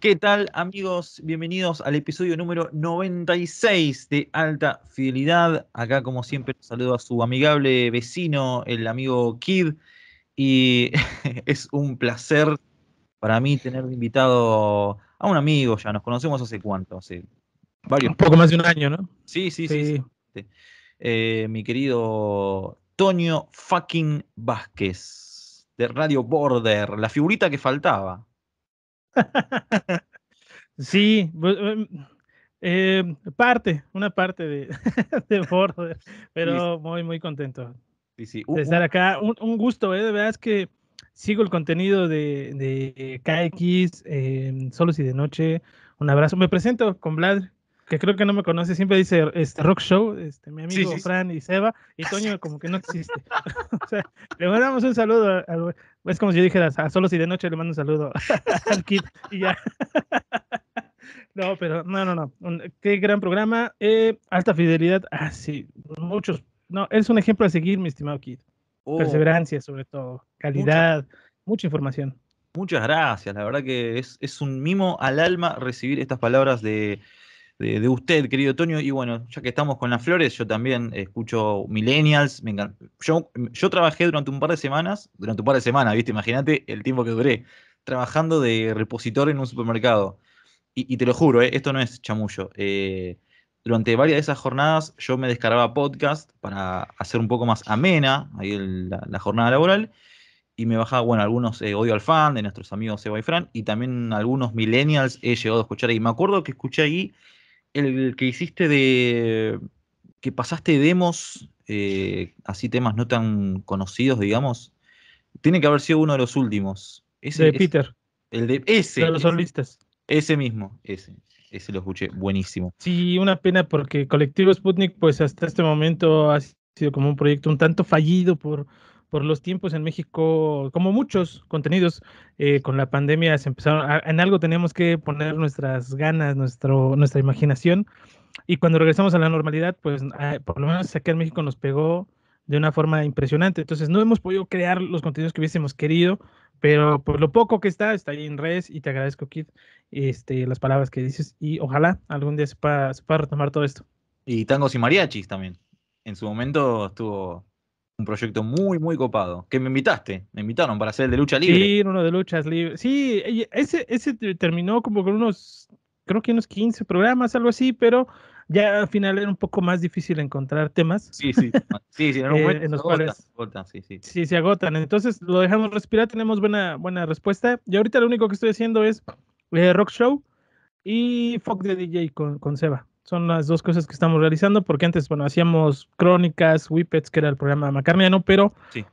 ¿Qué tal amigos? Bienvenidos al episodio número 96 de Alta Fidelidad. Acá como siempre saludo a su amigable vecino, el amigo Kid. Y es un placer para mí tener invitado a un amigo, ya nos conocemos hace cuánto, hace varios. Un poco más de un año, ¿no? Sí, sí, sí. Eh, mi querido Toño fucking Vázquez, de Radio Border, la figurita que faltaba sí, em, em, parte, una parte de, de Border, pero muy, muy contento de estar acá. Un, gusto, ¿eh? de verdad es que sigo el contenido de, KX, em, Solos y de Noche. Un abrazo. Me presento con Vlad, que creo que no me conoce, siempre dice este Rock Show, este, mi amigo Fran y Seba, y Toño como que no existe. le mandamos un saludo, es como si yo dijera, a Solos y de Noche le mando un saludo al Kid y ya. no, pero no, no, no, qué gran programa, eh, alta fidelidad, ah, sí, muchos, no, es un ejemplo a seguir, mi estimado kit. Oh. Perseverancia sobre todo, calidad, mucha, información. Muchas gracias, la verdad que es, es un mimo al alma recibir estas palabras de de, usted, querido Toño. Y bueno, ya que estamos con las flores, yo también escucho Millennials. Yo, yo trabajé durante un par de semanas, durante un par de semanas, ¿viste? Imagínate el tiempo que duré, trabajando de repositor en un supermercado. Y, y te lo juro, ¿eh? esto no es chamullo. Eh, durante varias de esas jornadas yo me descargaba podcast para hacer un poco más amena ahí la, jornada laboral. Y me bajaba, bueno, algunos eh, Odio al Fan de nuestros amigos Seba y Fran, y también algunos Millennials he llegado a escuchar ahí. Me acuerdo que escuché ahí el que hiciste de. que pasaste demos, eh, así temas no tan conocidos, digamos, tiene que haber sido uno de los últimos. Ese, de Peter. El de ese. los Ese mismo, ese. Ese lo escuché, buenísimo. Sí, una pena porque Colectivo Sputnik, pues hasta este momento ha sido como un proyecto un tanto fallido por, por los tiempos en México, como muchos contenidos, eh, con la pandemia se empezaron, en algo tenemos que poner nuestras ganas, nuestro, nuestra imaginación, y cuando regresamos a la normalidad, pues ah, por lo menos aquí en México nos pegó de una forma impresionante, entonces no hemos podido crear los contenidos que hubiésemos querido, pero por lo poco que está, está ahí en redes, y te agradezco, Kid, este, las palabras que dices, y ojalá algún día se pueda, retomar todo esto. Y tangos y mariachis también. En su momento estuvo un proyecto muy, muy copado. Que me invitaste, me invitaron para hacer el de lucha libre. Sí, uno de luchas libres. Sí, ese, ese terminó como con unos, creo que unos 15 programas, algo así, pero ya al final era un poco más difícil encontrar temas. Sí, sí, sí, sí, en, eh, sí, sí. se agotan. Entonces lo dejamos respirar, tenemos buena, buena respuesta. Y ahorita lo único que estoy haciendo es eh, Rock Show y Fuck de DJ con Seba. Son las dos cosas que estamos realizando, porque antes, bueno, hacíamos crónicas, whippets, que era el programa de ¿no? pero sí.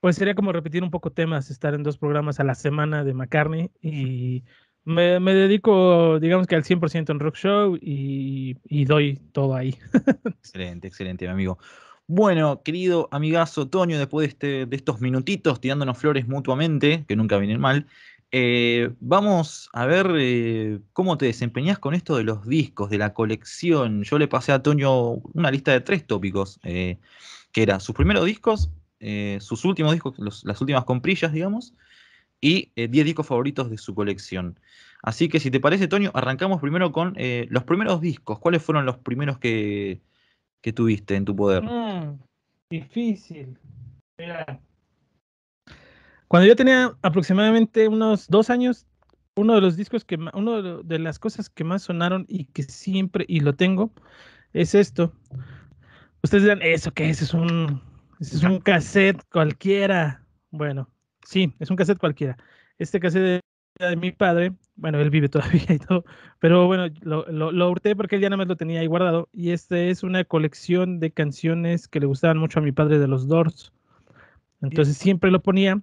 pues sería como repetir un poco temas, estar en dos programas a la semana de McCartney y me, dedico, digamos que al 100% en Rock Show y, doy todo ahí. excelente, excelente, mi amigo. Bueno, querido amigazo Toño, después de, este, de, estos minutitos tirándonos flores mutuamente, que nunca vienen mal, eh, vamos a ver eh, cómo te desempeñas con esto de los discos, de la colección. Yo le pasé a Toño una lista de tres tópicos, eh, que eran sus primeros discos, sus últimos discos, las últimas comprillas, digamos, y 10 discos favoritos de su colección. Así que si te parece, Toño, arrancamos primero con los primeros discos. ¿Cuáles fueron los primeros que, tuviste en tu poder? Mm, difícil. Cuando yo tenía aproximadamente unos dos años, uno de los discos que, uno de las cosas que más sonaron y que siempre, y lo tengo, es esto. Ustedes dirán, ¿eso qué es? Es un, un cassette cualquiera. Bueno, sí, es un cassette cualquiera. Este cassette de, de mi padre, bueno, él vive todavía y todo, pero bueno, lo, hurté porque él ya nada más lo tenía ahí guardado. Y este es una colección de canciones que le gustaban mucho a mi padre de los Doors. Entonces siempre lo ponía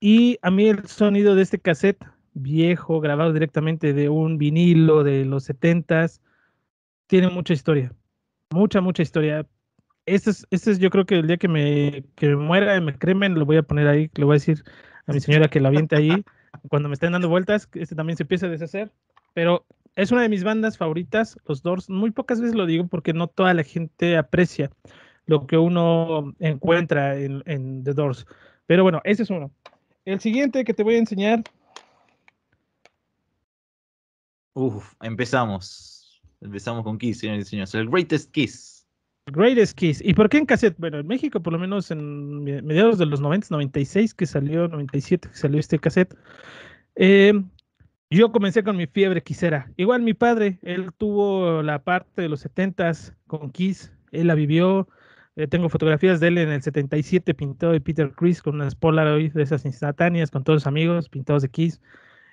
y a mí el sonido de este cassette viejo, grabado directamente de un vinilo de los 70s, tiene mucha historia. Mucha, mucha historia. Este es, este es yo creo que el día que me, que muera y me cremen, lo voy a poner ahí, le voy a decir a mi señora que la aviente ahí. Cuando me estén dando vueltas, este también se empieza a deshacer. Pero es una de mis bandas favoritas, los Doors. Muy pocas veces lo digo porque no toda la gente aprecia lo que uno encuentra en, en The Doors. Pero bueno, ese es uno. El siguiente que te voy a enseñar. Uf, empezamos. Empezamos con Kiss, señores y señores. El Greatest Kiss. Greatest Kiss. ¿Y por qué en cassette? Bueno, en México, por lo menos en mediados de los 90, 96 que salió, 97 que salió este cassette. Eh, yo comencé con mi fiebre quisera. Igual mi padre, él tuvo la parte de los 70s con Kiss, él la vivió, eh, tengo fotografías de él en el 77 pintado de Peter Chris con unas Polaroid de esas instantáneas con todos los amigos pintados de Kiss.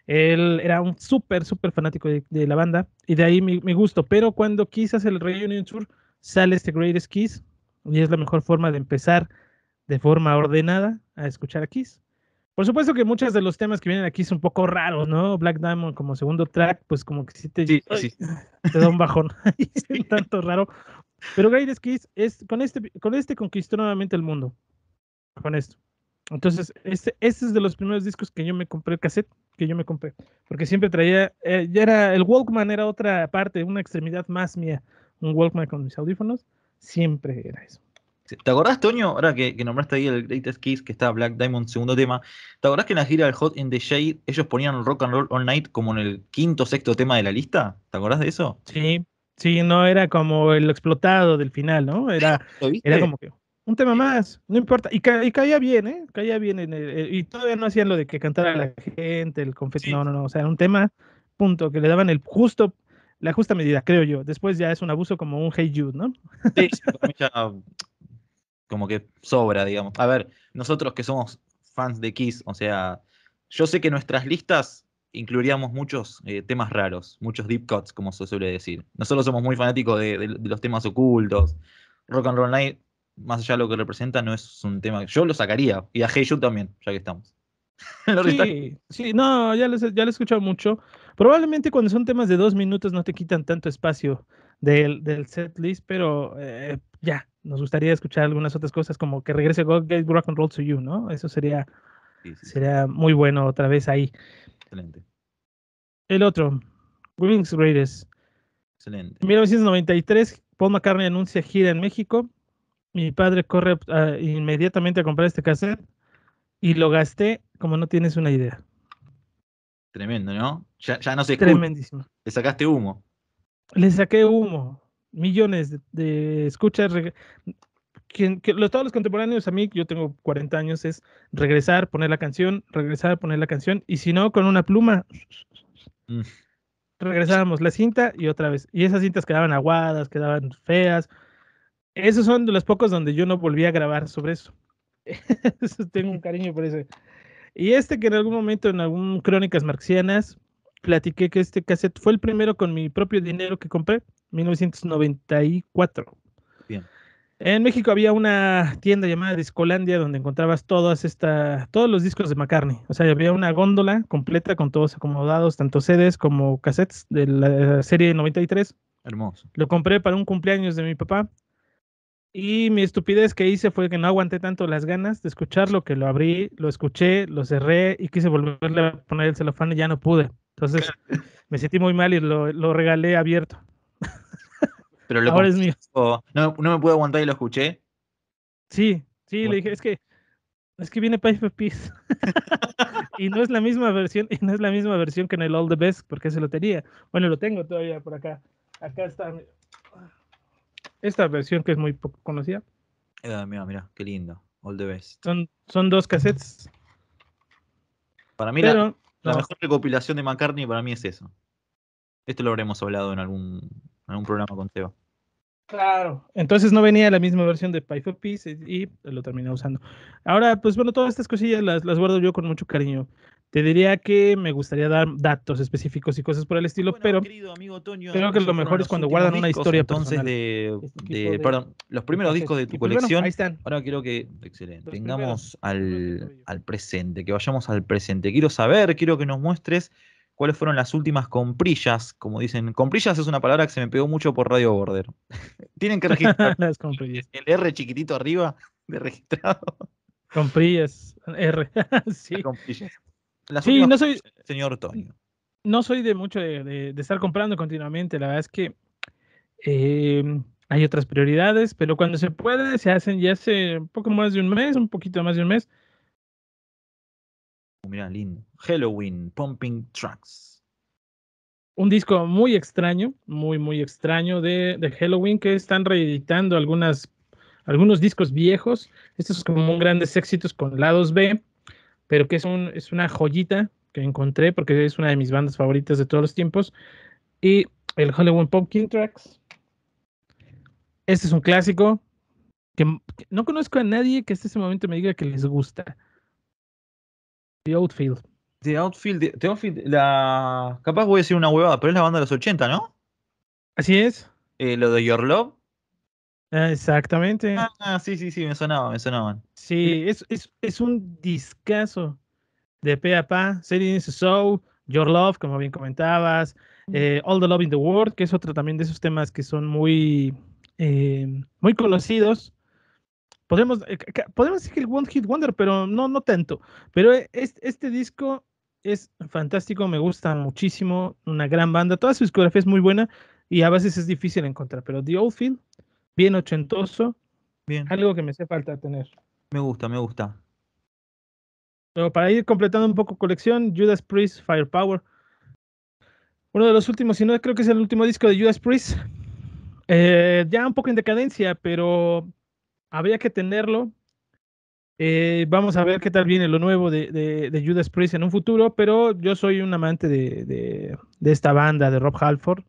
Él era un súper, súper fanático de, la banda y de ahí mi, gusto. Pero cuando Kiss hace el Reunion Tour, sale este Greatest Kiss y es la mejor forma de empezar de forma ordenada a escuchar a Kiss. Por supuesto que muchos de los temas que vienen aquí son un poco raros, ¿no? Black Diamond como segundo track, pues como que sí te, da un bajón. es un tanto raro. Pero Greatest Kiss es, con, este, con este conquistó nuevamente el mundo. Con esto. Entonces, este, este es de los primeros discos que yo me compré, el cassette que yo me compré. Porque siempre traía, ya eh, era, el Walkman era otra parte, una extremidad más mía. Un Walkman con mis audífonos, siempre era eso. ¿Te acordás, Toño, ahora que, que, nombraste ahí el Greatest Kiss, que está Black Diamond, segundo tema? ¿Te acordás que en la gira del Hot in the Shade ellos ponían Rock and Roll All Night como en el quinto sexto tema de la lista? ¿Te acordás de eso? Sí, Sí, no era como el explotado del final, ¿no? Era, era como que un tema más, no importa. Y, caía bien, ¿eh? Caía bien. Eh, y todavía no hacían lo de que cantara la gente, el confeti. No, no, no. O sea, un tema, punto, que le daban el justo, la justa medida, creo yo. Después ya es un abuso como un Hey you, ¿no? Sí, como que sobra, digamos. A ver, nosotros que somos fans de Kiss, o sea, yo sé que nuestras listas incluiríamos muchos eh, temas raros, muchos deep cuts, como se suele decir. Nosotros somos muy fanáticos de, los temas ocultos. Rock and Roll Night, más allá de lo que representa, no es un tema. Yo lo sacaría, y a Hey también, ya que estamos. sí, sí, no, ya lo ya he escuchado mucho. Probablemente cuando son temas de dos minutos no te quitan tanto espacio del, del set pero eh, ya, nos gustaría escuchar algunas otras cosas, como que regrese Rock and Roll to You, ¿no? Eso sería, sería muy bueno otra vez ahí. Excelente. El otro, Wings Raiders. Excelente. En 1993, Paul carne anuncia gira en México. Mi padre corre ah, inmediatamente a comprar este cassette y lo gasté como no tienes una idea. Tremendo, ¿no? Ya, no sé Tremendísimo. Le sacaste humo. Le saqué humo. Millones de, de escuchas que los, todos los contemporáneos a mí, yo tengo 40 años, es regresar, poner la canción, regresar, poner la canción, y si no, con una pluma, mm. regresábamos la cinta y otra vez. Y esas cintas quedaban aguadas, quedaban feas. Esos son de los pocos donde yo no volví a grabar sobre eso. tengo un cariño por eso. Y este que en algún momento, en algún Crónicas Marxianas, platiqué que este cassette fue el primero con mi propio dinero que compré, 1994. Bien. En México había una tienda llamada Discolandia donde encontrabas todas esta, todos los discos de McCartney. O sea, había una góndola completa con todos acomodados, tanto sedes como cassettes de la serie 93. Hermoso. Lo compré para un cumpleaños de mi papá. Y mi estupidez que hice fue que no aguanté tanto las ganas de escucharlo, que lo abrí, lo escuché, lo cerré y quise volverle a poner el celofán y ya no pude. Entonces me sentí muy mal y lo regalé abierto. Pero lo Ahora es mío. No, me puedo aguantar y lo escuché. Sí, sí, le dije, es que es que viene Pipe of Peace. y no es la misma versión, y no es la misma versión que en el All the Best, porque se lo tenía. Bueno, lo tengo todavía por acá. Acá está esta versión que es muy poco conocida. mira, mira, qué lindo. All the Best. Son, son dos cassettes. Para mí la, mejor recopilación de McCartney para mí es eso. Esto lo habremos hablado en algún en un programa con Teo. Claro, entonces no venía la misma versión de Pie for y, lo terminé usando. Ahora, pues bueno, todas estas cosillas las, las, guardo yo con mucho cariño. Te diría que me gustaría dar datos específicos y cosas por el estilo, pero creo que lo mejor es cuando guardan una historia entonces este De, de, perdón, los primeros discos de tu colección. ahí están. Ahora quiero que, excelente, vengamos al, al presente, que vayamos al presente. Quiero saber, quiero que nos muestres cuáles fueron las últimas comprillas, como dicen. Comprillas es una palabra que se me pegó mucho por Radio Border. Tienen que registrar las comprillas. el R chiquitito arriba de registrado. Comprillas, R. sí, comprillas. sí no soy señor Toño. No soy de mucho de, estar comprando continuamente, la verdad es que em, hay otras prioridades, pero cuando se puede se hacen ya hace un poco más de un mes, un poquito más de un mes, Oh, mira, lindo. Halloween, Pumping Tracks. Un disco muy extraño, muy, muy extraño de, de Halloween, que están reeditando algunas, algunos discos viejos. Estos es como grandes éxitos con lados B, pero que es, un, es una joyita que encontré porque es una de mis bandas favoritas de todos los tiempos. Y el Halloween Pumpkin Tracks. Este es un clásico que, que no conozco a nadie que hasta ese momento me diga que les gusta. The Outfield. The Outfield, the, Outfield, la. Capaz voy a decir una huevada, pero es la banda de los 80, ¿no? Así es. Eh, lo de Your Love. Exactamente. Ah, sí, sí, sí, me sonaba, me sonaban. Sí, eh. es, es un discazo de pe a pa. the Show, Your Love, como bien comentabas, mm. eh, All the Love in the World, que es otro también de esos temas que son muy, muy conocidos eh, podemos, decir que el One Hit Wonder, pero no, no tanto. Pero e, este, disco es fantástico, me gusta muchísimo, una gran banda, toda su discografía es muy buena y a veces es difícil encontrar, pero The Oldfield, bien ochentoso, bien. algo que me hace falta tener. Me gusta, me gusta. Pero para ir completando un poco colección, Judas Priest, Firepower. Uno de los últimos, si no creo que es el último disco de Judas Priest. Eh, ya un poco en decadencia, pero habría que tenerlo. Eh, vamos a ver qué tal viene lo nuevo de, de, Judas Priest en un futuro, pero yo soy un amante de, esta banda, de Rob Halford.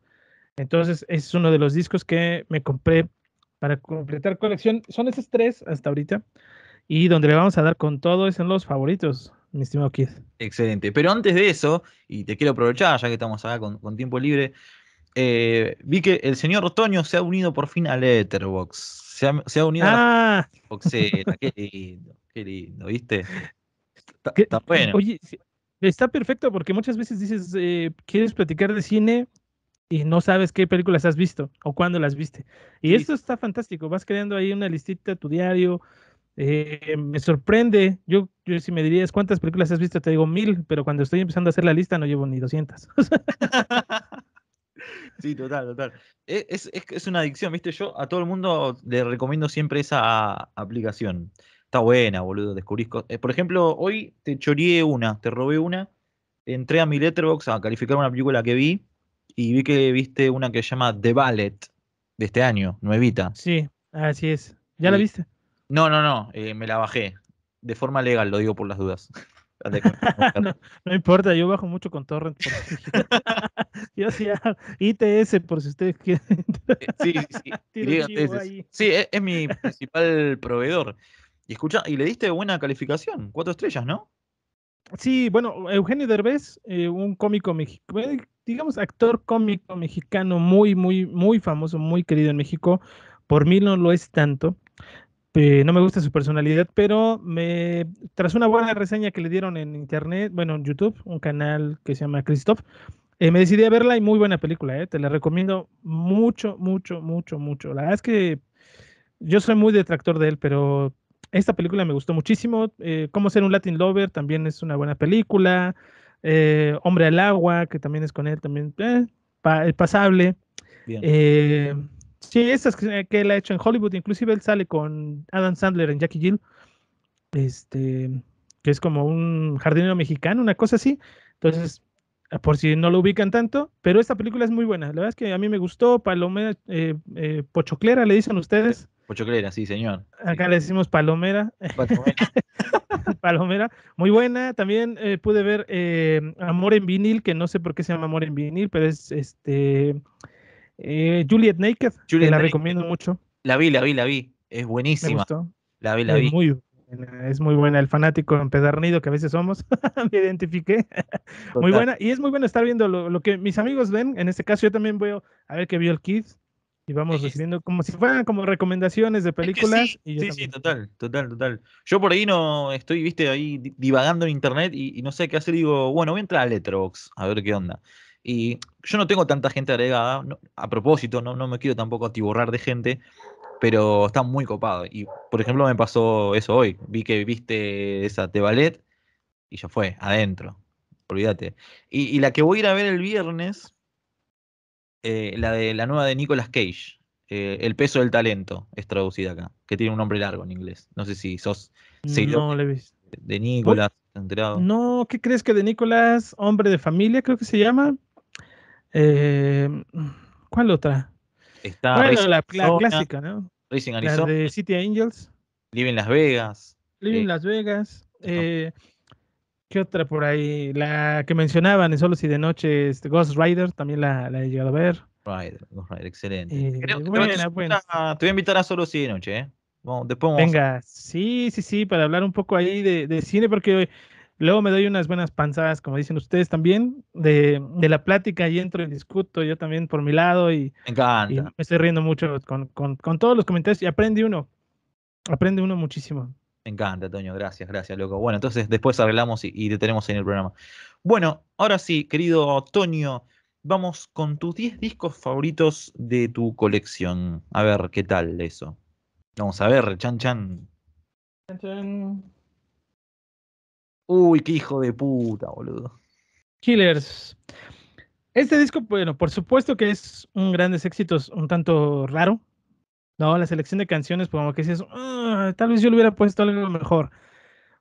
Entonces, es uno de los discos que me compré para completar colección. Son esos tres hasta ahorita. Y donde le vamos a dar con todo es en los favoritos, mi estimado Keith. Excelente. Pero antes de eso, y te quiero aprovechar, ya que estamos acá con, tiempo libre, eh, vi que el señor Otoño se ha unido por fin a Letterboxd. Se ha, se ha unido ah. a qué lindo, qué lindo, ¿viste? Está, bueno. Oye, está perfecto porque muchas veces dices, eh, quieres platicar de cine y no sabes qué películas has visto o cuándo las viste. Y esto está fantástico, vas creando ahí una listita tu diario. Eh, me sorprende, yo, yo si me dirías cuántas películas has visto, te digo mil, pero cuando estoy empezando a hacer la lista no llevo ni 200. Sí, total, total. E, es, una adicción, ¿viste? Yo a todo el mundo le recomiendo siempre esa aplicación. Está buena, boludo, descubrís cosas. Eh, por ejemplo, hoy te choreé una, te robé una. Entré a mi Letterboxd a calificar una película que vi y vi que viste una que se llama The Ballet de este año, nuevita. Sí, así es. ¿Ya la viste? No, no, no, eh, me la bajé. De forma legal, lo digo por las dudas. no, importa, yo bajo mucho con torrent. yo sí ITS por si ustedes quieren. Eh, sí, sí, es, mi principal proveedor. Y escucha, y le diste buena calificación, cuatro estrellas, ¿no? Sí, bueno, Eugenio Derbez, eh, un cómico mexicano, digamos actor cómico mexicano muy, muy, muy famoso, muy querido en México. Por mí no lo es tanto este, no me gusta su personalidad, pero me, tras una buena reseña que le dieron en internet, bueno, en YouTube, un canal que se llama Christoph, eh, me decidí a verla y muy buena película, eh, te la recomiendo mucho, mucho, mucho, mucho. La verdad es que yo soy muy detractor de él, pero esta película me gustó muchísimo. Eh, Cómo ser un Latin Lover también es una buena película. Hombre al agua, que también es con él, también es pasable. Bien. Sí, esas que, él ha hecho en Hollywood, inclusive él sale con Adam Sandler en Jackie Jill, este, que es como un jardinero mexicano, una cosa así. Entonces, por si no lo ubican tanto, pero esta película es muy buena. La verdad es que a mí me gustó, Palomera, eh, eh, Pochoclera, le dicen ustedes. Pochoclera, sí, señor. Acá le decimos Palomera. Palomera. muy buena. También eh, pude ver eh, Amor en vinil, que no sé por qué se llama Amor en vinil, pero es este eh, Juliet Naked, la recomiendo mucho. La vi, la vi, la vi. Es buenísima. Me gustó. La vi, es Muy, es muy buena, el fanático empedernido que a veces somos, me identifiqué. Muy buena, y es muy bueno estar viendo lo, que mis amigos ven. En este caso, yo también veo a ver qué vio el Kids y vamos recibiendo como si fueran como recomendaciones de películas. sí, sí, total, total, total. Yo por ahí no estoy, viste, ahí divagando en internet y, no sé qué hacer. Digo, bueno, voy a entrar a Letterboxd a ver qué onda. Y yo no tengo tanta gente agregada, a propósito, no, no me quiero tampoco atiborrar de gente, pero está muy copado. Y por ejemplo, me pasó eso hoy. Vi que viste esa Te Ballet y ya fue, adentro. Olvídate. Y, la que voy a ir a ver el viernes, eh, la de la nueva de Nicolas Cage, eh, El peso del talento, es traducida acá, que tiene un nombre largo en inglés. No sé si sos no, de Nicolas, ¿No? No, ¿qué crees que de Nicolas, hombre de familia, creo que se llama? Em, ¿Cuál otra? Está bueno, la, clásica, ¿no? Arizona. La de City Angels. Live en Las Vegas. Live en eh, Las Vegas. Eh, ¿Qué otra por ahí? La que mencionaban en Solo si de Noche, este Ghost Rider, también la, he llegado a ver. Rider, Ghost Rider, excelente. Eh, te, voy a invitar a Solo Si de Noche, Venga, sí, sí, sí, para hablar un poco ahí de, de cine, porque Luego me doy unas buenas panzadas, como dicen ustedes también, de, la plática y entro el discuto yo también por mi lado y me, estoy riendo mucho con, todos los comentarios y aprende uno, aprende uno muchísimo. Me encanta, Toño, gracias, gracias, loco. Bueno, entonces después arreglamos y, y te tenemos en el programa. Bueno, ahora sí, querido Toño, vamos con tus 10 discos favoritos de tu colección. A ver, ¿qué tal eso? Vamos a ver, chan chan. Chan chan. Uy, qué hijo de puta, boludo. Killers. Este disco, bueno, por supuesto que es un grandes éxitos, un tanto raro. No, la selección de canciones, como que dices, uh, tal vez yo le hubiera puesto algo mejor.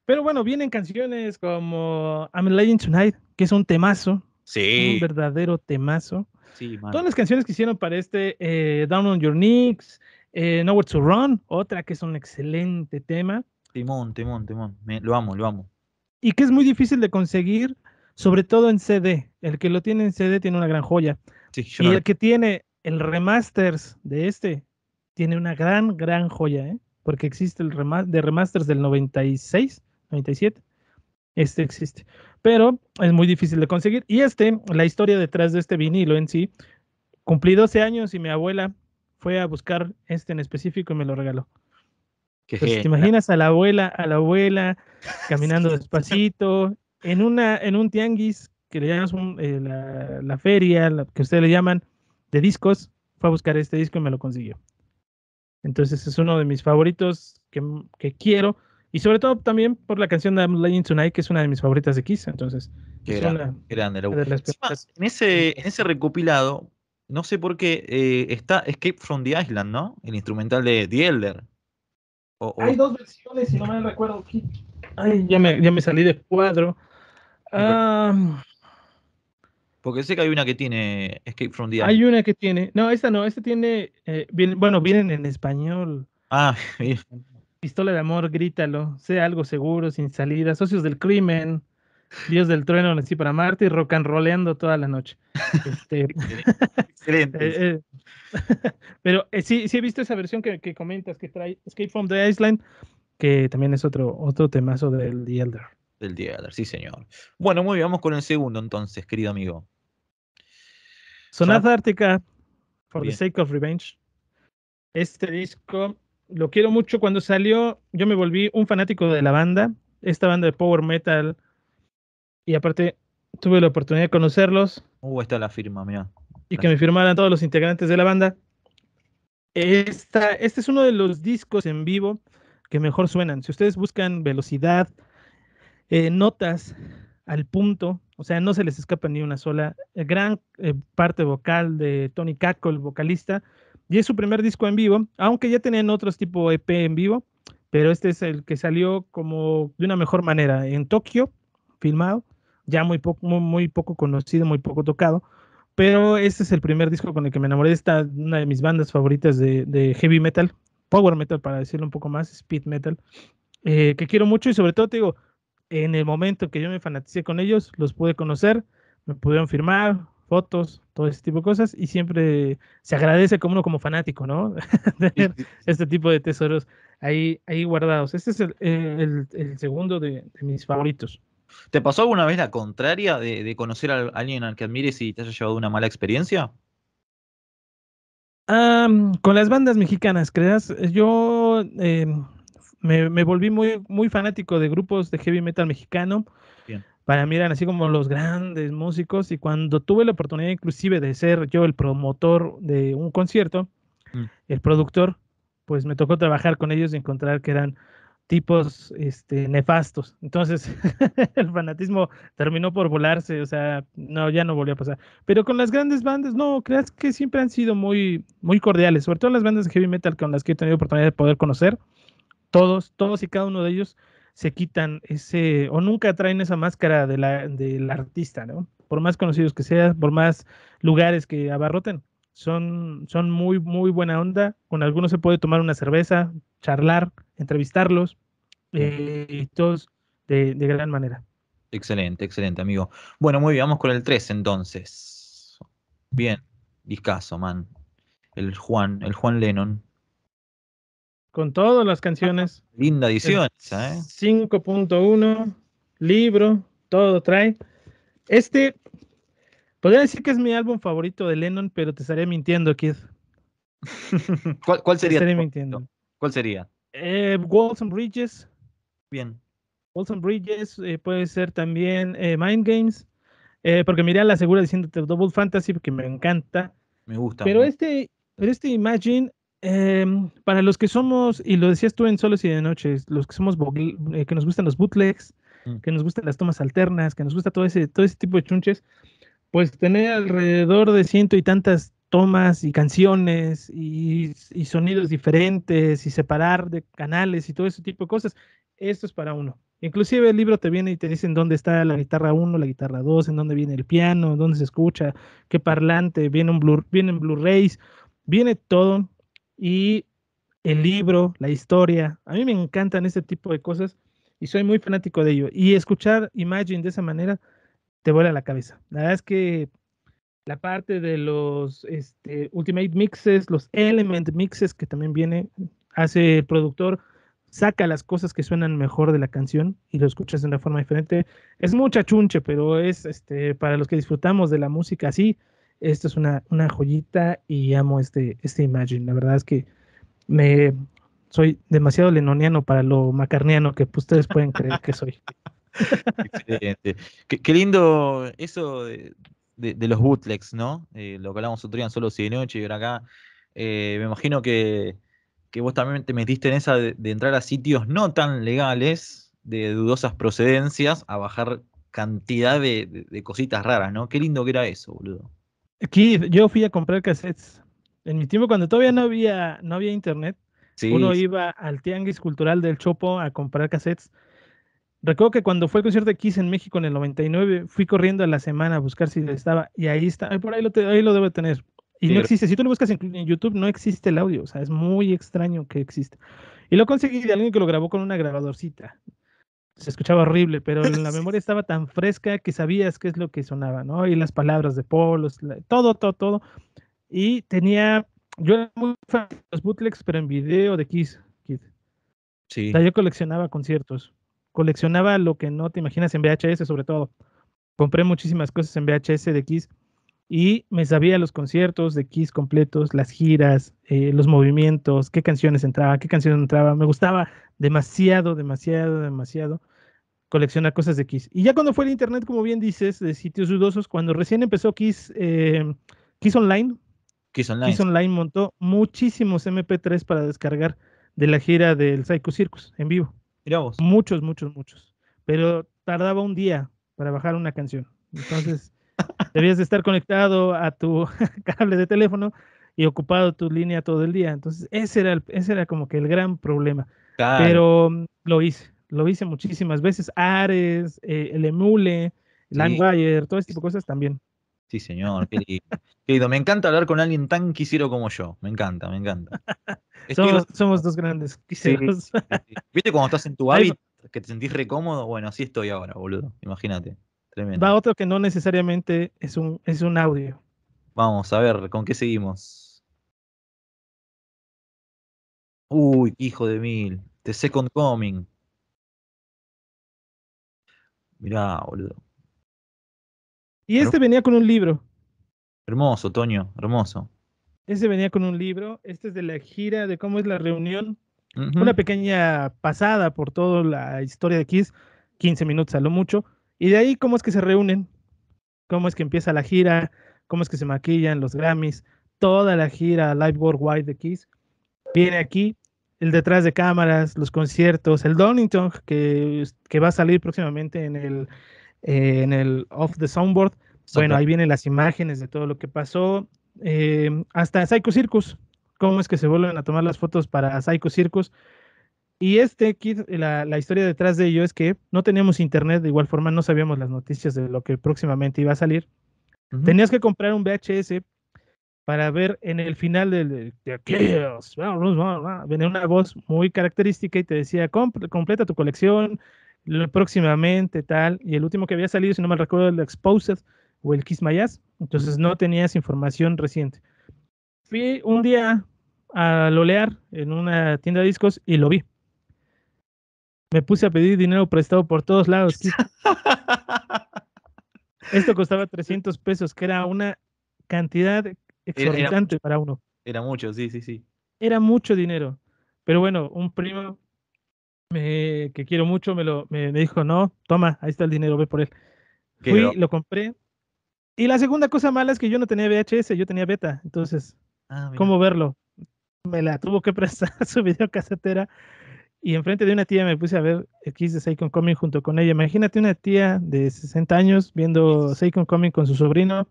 Pero bueno, vienen canciones como I'm a Legend Tonight, que es un temazo. Sí. Un verdadero temazo. Sí, Todas las canciones que hicieron para este eh, Down on Your Knees, eh, Nowhere to Run, otra que es un excelente tema. Timón, Timón, Timón. lo amo, lo amo y que es muy difícil de conseguir, sobre todo en CD. El que lo tiene en CD tiene una gran joya. Y el que tiene el remasters de este tiene una gran, gran joya, ¿eh? porque existe el remaster de remasters del 96, 97. Este existe, pero es muy difícil de conseguir. Y este, la historia detrás de este vinilo en sí, cumplí 12 años y mi abuela fue a buscar este en específico y me lo regaló. ¿Te imaginas a la abuela, a la abuela caminando despacito en una en un tianguis que le llamas eh, la, feria, la, que ustedes le llaman de discos? Fue a buscar este disco y me lo consiguió. Entonces es uno de mis favoritos que, quiero y sobre todo también por la canción de I'm Legend Tonight que es una de mis favoritas de Kiss. Entonces, grande, grande la en ese en ese recopilado no sé por qué eh, está Escape from the Island, ¿no? El instrumental de The Elder. Hay dos versiones, si no me recuerdo. ya me, salí de cuadro. Porque sé que hay una que tiene Escape from the Hay una que tiene. No, esta no, esta tiene. Eh, bueno, vienen en español. Ah, Pistola de amor, grítalo. sea algo seguro, sin salida. Socios del crimen. Dios del trueno así para Marte y rock and rollando toda la noche. Este, Excelente. Eh, eh. pero eh, sí, sí he visto esa versión que, comentas que trae Escape from the Island, que también es otro, otro temazo del The Elder. Del The Elder, sí señor. Bueno, muy bien, vamos con el segundo entonces, querido amigo. Sonata Ártica, For the Sake of Revenge. Este disco lo quiero mucho. Cuando salió, yo me volví un fanático de la banda. Esta banda de power metal y aparte, tuve la oportunidad de conocerlos. Uh, está la firma, mira. Y que me firmaran todos los integrantes de la banda. este es uno de los discos en vivo que mejor suenan. Si ustedes buscan velocidad, eh, notas al punto, o sea, no se les escapa ni una sola. Eh, gran eh, parte vocal de Tony Caco, el vocalista, y es su primer disco en vivo, aunque ya tenían otros tipo EP en vivo, pero este es el que salió como de una mejor manera en Tokio, filmado, ya muy poco, muy, poco conocido, muy poco tocado. Pero este es el primer disco con el que me enamoré. Esta una de mis bandas favoritas de, heavy metal, power metal, para decirlo un poco más, speed metal, eh, que quiero mucho y sobre todo te digo, en el momento que yo me fanaticé con ellos, los pude conocer, me pudieron firmar fotos, todo ese tipo de cosas, y siempre se agradece como uno como fanático, ¿no? Tener este tipo de tesoros ahí, ahí guardados. Este es el, eh, segundo de mis favoritos. ¿Te pasó alguna vez la contraria de, conocer a alguien al que admires y te haya llevado una mala experiencia? con las bandas mexicanas, creas, eh, yo em, me, volví muy, muy fanático de grupos de heavy metal mexicano. Para mí eran así como los grandes músicos y cuando tuve la oportunidad inclusive de ser yo el promotor de un concierto, mm. el productor, pues me tocó trabajar con ellos y encontrar que eran tipos este, nefastos. Entonces, el fanatismo terminó por volarse, o sea, no, ya no volvió a pasar. Pero con las grandes bandas, no, creas que siempre han sido muy, muy cordiales, sobre todo las bandas de heavy metal con las que he tenido oportunidad de poder conocer, todos, todos y cada uno de ellos se quitan ese, o nunca traen esa máscara de la, del artista, ¿no? Por más conocidos que sean, por más lugares que abarroten, son, son muy, muy buena onda. Con algunos se puede tomar una cerveza, charlar, entrevistarlos eh, todos de, gran manera. Excelente, excelente, amigo. Bueno, muy bien, vamos con el 3 entonces. Bien, discaso, man. El Juan, el Juan Lennon. Con todas las canciones. Linda edición, ¿eh? 5.1, libro, todo trae. Este, podría decir que es mi álbum favorito de Lennon, pero te estaría mintiendo, Kid. ¿Cuál, sería? Te estaría mintiendo. ¿Cuál sería? Eh, Walls Bridges, bien. Walls Bridges, eh, puede ser también eh, Mind Games, eh, porque miré a la segura diciéndote Double Fantasy porque me encanta. Me gusta. Pero este, pero este Imagine, em, para los que somos, y lo decías tú en Solos y de Noches, los que somos que nos gustan los bootlegs, mm. que nos gustan las tomas alternas, que nos gusta todo ese, todo ese tipo de chunches, pues tener alrededor de ciento y tantas tomas y canciones y, sonidos diferentes y separar de canales y todo ese tipo de cosas. Esto es para uno. Inclusive el libro te viene y te dicen dónde está la guitarra 1, la guitarra 2, en dónde viene el piano, dónde se escucha, qué parlante, viene un blur, vienen Blu-rays, viene todo y el libro, la historia. A mí me encantan ese tipo de cosas y soy muy fanático de ello. Y escuchar Imagine de esa manera te vuela la cabeza. La verdad es que la parte de los este, Ultimate Mixes, los Element Mixes, que también viene, hace el productor, saca las cosas que suenan mejor de la canción y lo escuchas de una forma diferente. Es mucha chunche, pero es este, para los que disfrutamos de la música así, esto es una, una joyita y amo este, este, imagen. La verdad es que me soy demasiado lenoniano para lo macarniano que ustedes pueden creer que soy. Excelente. Qué, qué lindo eso de, los bootlegs, ¿no? Eh, lo que hablábamos otro día en Solo Si de Noche y ahora acá. Eh, me imagino que, que, vos también te metiste en esa de, entrar a sitios no tan legales, de dudosas procedencias, a bajar cantidad de, cositas raras, ¿no? Qué lindo que era eso, boludo. Aquí yo fui a comprar cassettes. En mi tiempo, cuando todavía no había, no había internet, Uno iba al tianguis cultural del Chopo a comprar cassettes Recuerdo que cuando fue el concierto de Kiss en México en el 99, fui corriendo a la semana a buscar si estaba, y ahí está, por ahí lo, ahí lo debe tener. Y no existe, si tú lo buscas en, YouTube, no existe el audio, o sea, es muy extraño que exista. Y lo conseguí de alguien que lo grabó con una grabadorcita. Se escuchaba horrible, pero la memoria estaba tan fresca que sabías qué es lo que sonaba, ¿no? Y las palabras de polos, todo, todo, todo. Y tenía, yo era muy fan de los bootlegs, pero en video de Kiss. Kiss. Sí. O sea, yo coleccionaba conciertos coleccionaba lo que no te imaginas en VHS sobre todo. Compré muchísimas cosas en VHS de Kiss y me sabía los conciertos de Kiss completos, las giras, eh, los movimientos, qué canciones entraba, qué canciones entraba. Me gustaba demasiado, demasiado, demasiado coleccionar cosas de Kiss. Y ya cuando fue el internet, como bien dices, de sitios dudosos, cuando recién empezó Kiss, em, Online, Kiss Online, Kiss Online montó muchísimos MP3 para descargar de la gira del Psycho Circus en vivo. Muchos, muchos, muchos. Pero tardaba un día para bajar una canción. Entonces, debías de estar conectado a tu cable de teléfono y ocupado tu línea todo el día. Entonces, ese era, ese era como que el gran problema. Pero mm, lo hice, lo hice muchísimas veces. Ares, eh, el Emule, sí. Landwire, todo este tipo de cosas también. Sí, señor, qué lindo. Me encanta hablar con alguien tan quisiero como yo. Me encanta, me encanta. somos, dos grandes quisieros. ¿Viste cuando estás en tu hábitat que te sentís recómodo. Bueno, así estoy ahora, boludo. Imagínate. Tremendo. Va otro que no necesariamente es un, es un audio. Vamos a ver, ¿con qué seguimos? Uy, hijo de mil. The Second Coming. Mirá, boludo. Y este venía con un libro. Hermoso, Toño, hermoso. Este venía con un libro. Este es de la gira, de cómo es la reunión. Una pequeña pasada por toda la historia de Kiss, 15 minutos a lo mucho. Y de ahí, cómo es que se reúnen, cómo es que empieza la gira, cómo es que se maquillan los Grammys, toda la gira Live Worldwide de Kiss. Viene aquí, el detrás de cámaras, los conciertos, el Donington que va a salir próximamente en el eh, en el Off the Soundboard. Bueno, ahí vienen las imágenes de todo lo que pasó. Eh, hasta Psycho Circus. Cómo es que se vuelven a tomar las fotos para Psycho Circus. Y este la, la historia detrás de ello es que no teníamos internet, de igual forma no sabíamos las noticias de lo que próximamente iba a salir. Tenías que comprar un VHS para ver en el final de aquellos, venía una voz muy característica y te decía, completa tu colección, próximamente, tal, y el último que había salido, si no me recuerdo, el Exposed o el Kiss My entonces no tenías información reciente. Fui un día a lolear en una tienda de discos y lo vi. Me puse a pedir dinero prestado por todos lados. Esto costaba 300 pesos, que era una cantidad exorbitante para uno. Era mucho, sí, sí, sí. Era mucho dinero. Pero bueno, un primo me, que quiero mucho, me, lo, me, dijo, no, toma, ahí está el dinero, ve por él. Fui, lo compré. Y la segunda cosa mala es que yo no tenía VHS, yo tenía beta. Entonces, ah, ¿cómo verlo? Me la tuvo que prestar su video casetera Y enfrente de una tía me puse a ver X de Seikon Coming junto con ella. Imagínate una tía de 60 años viendo Seikon Coming con su sobrino.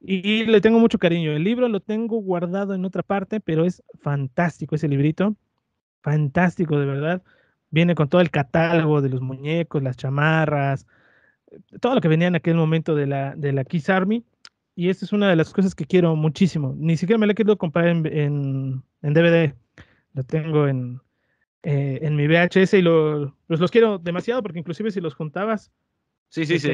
y le tengo mucho cariño. El libro lo tengo guardado en otra parte, pero es fantástico ese librito. Fantástico, de verdad viene con todo el catálogo de los muñecos, las chamarras, eh, todo lo que venía en aquel momento de la, de la Kiss Army. Y esta es una de las cosas que quiero muchísimo. Ni siquiera me la he querido comprar en, en, DVD. Lo tengo en, eh, en mi VHS y pues, los quiero demasiado porque inclusive si los juntabas... Sí, sí, sí.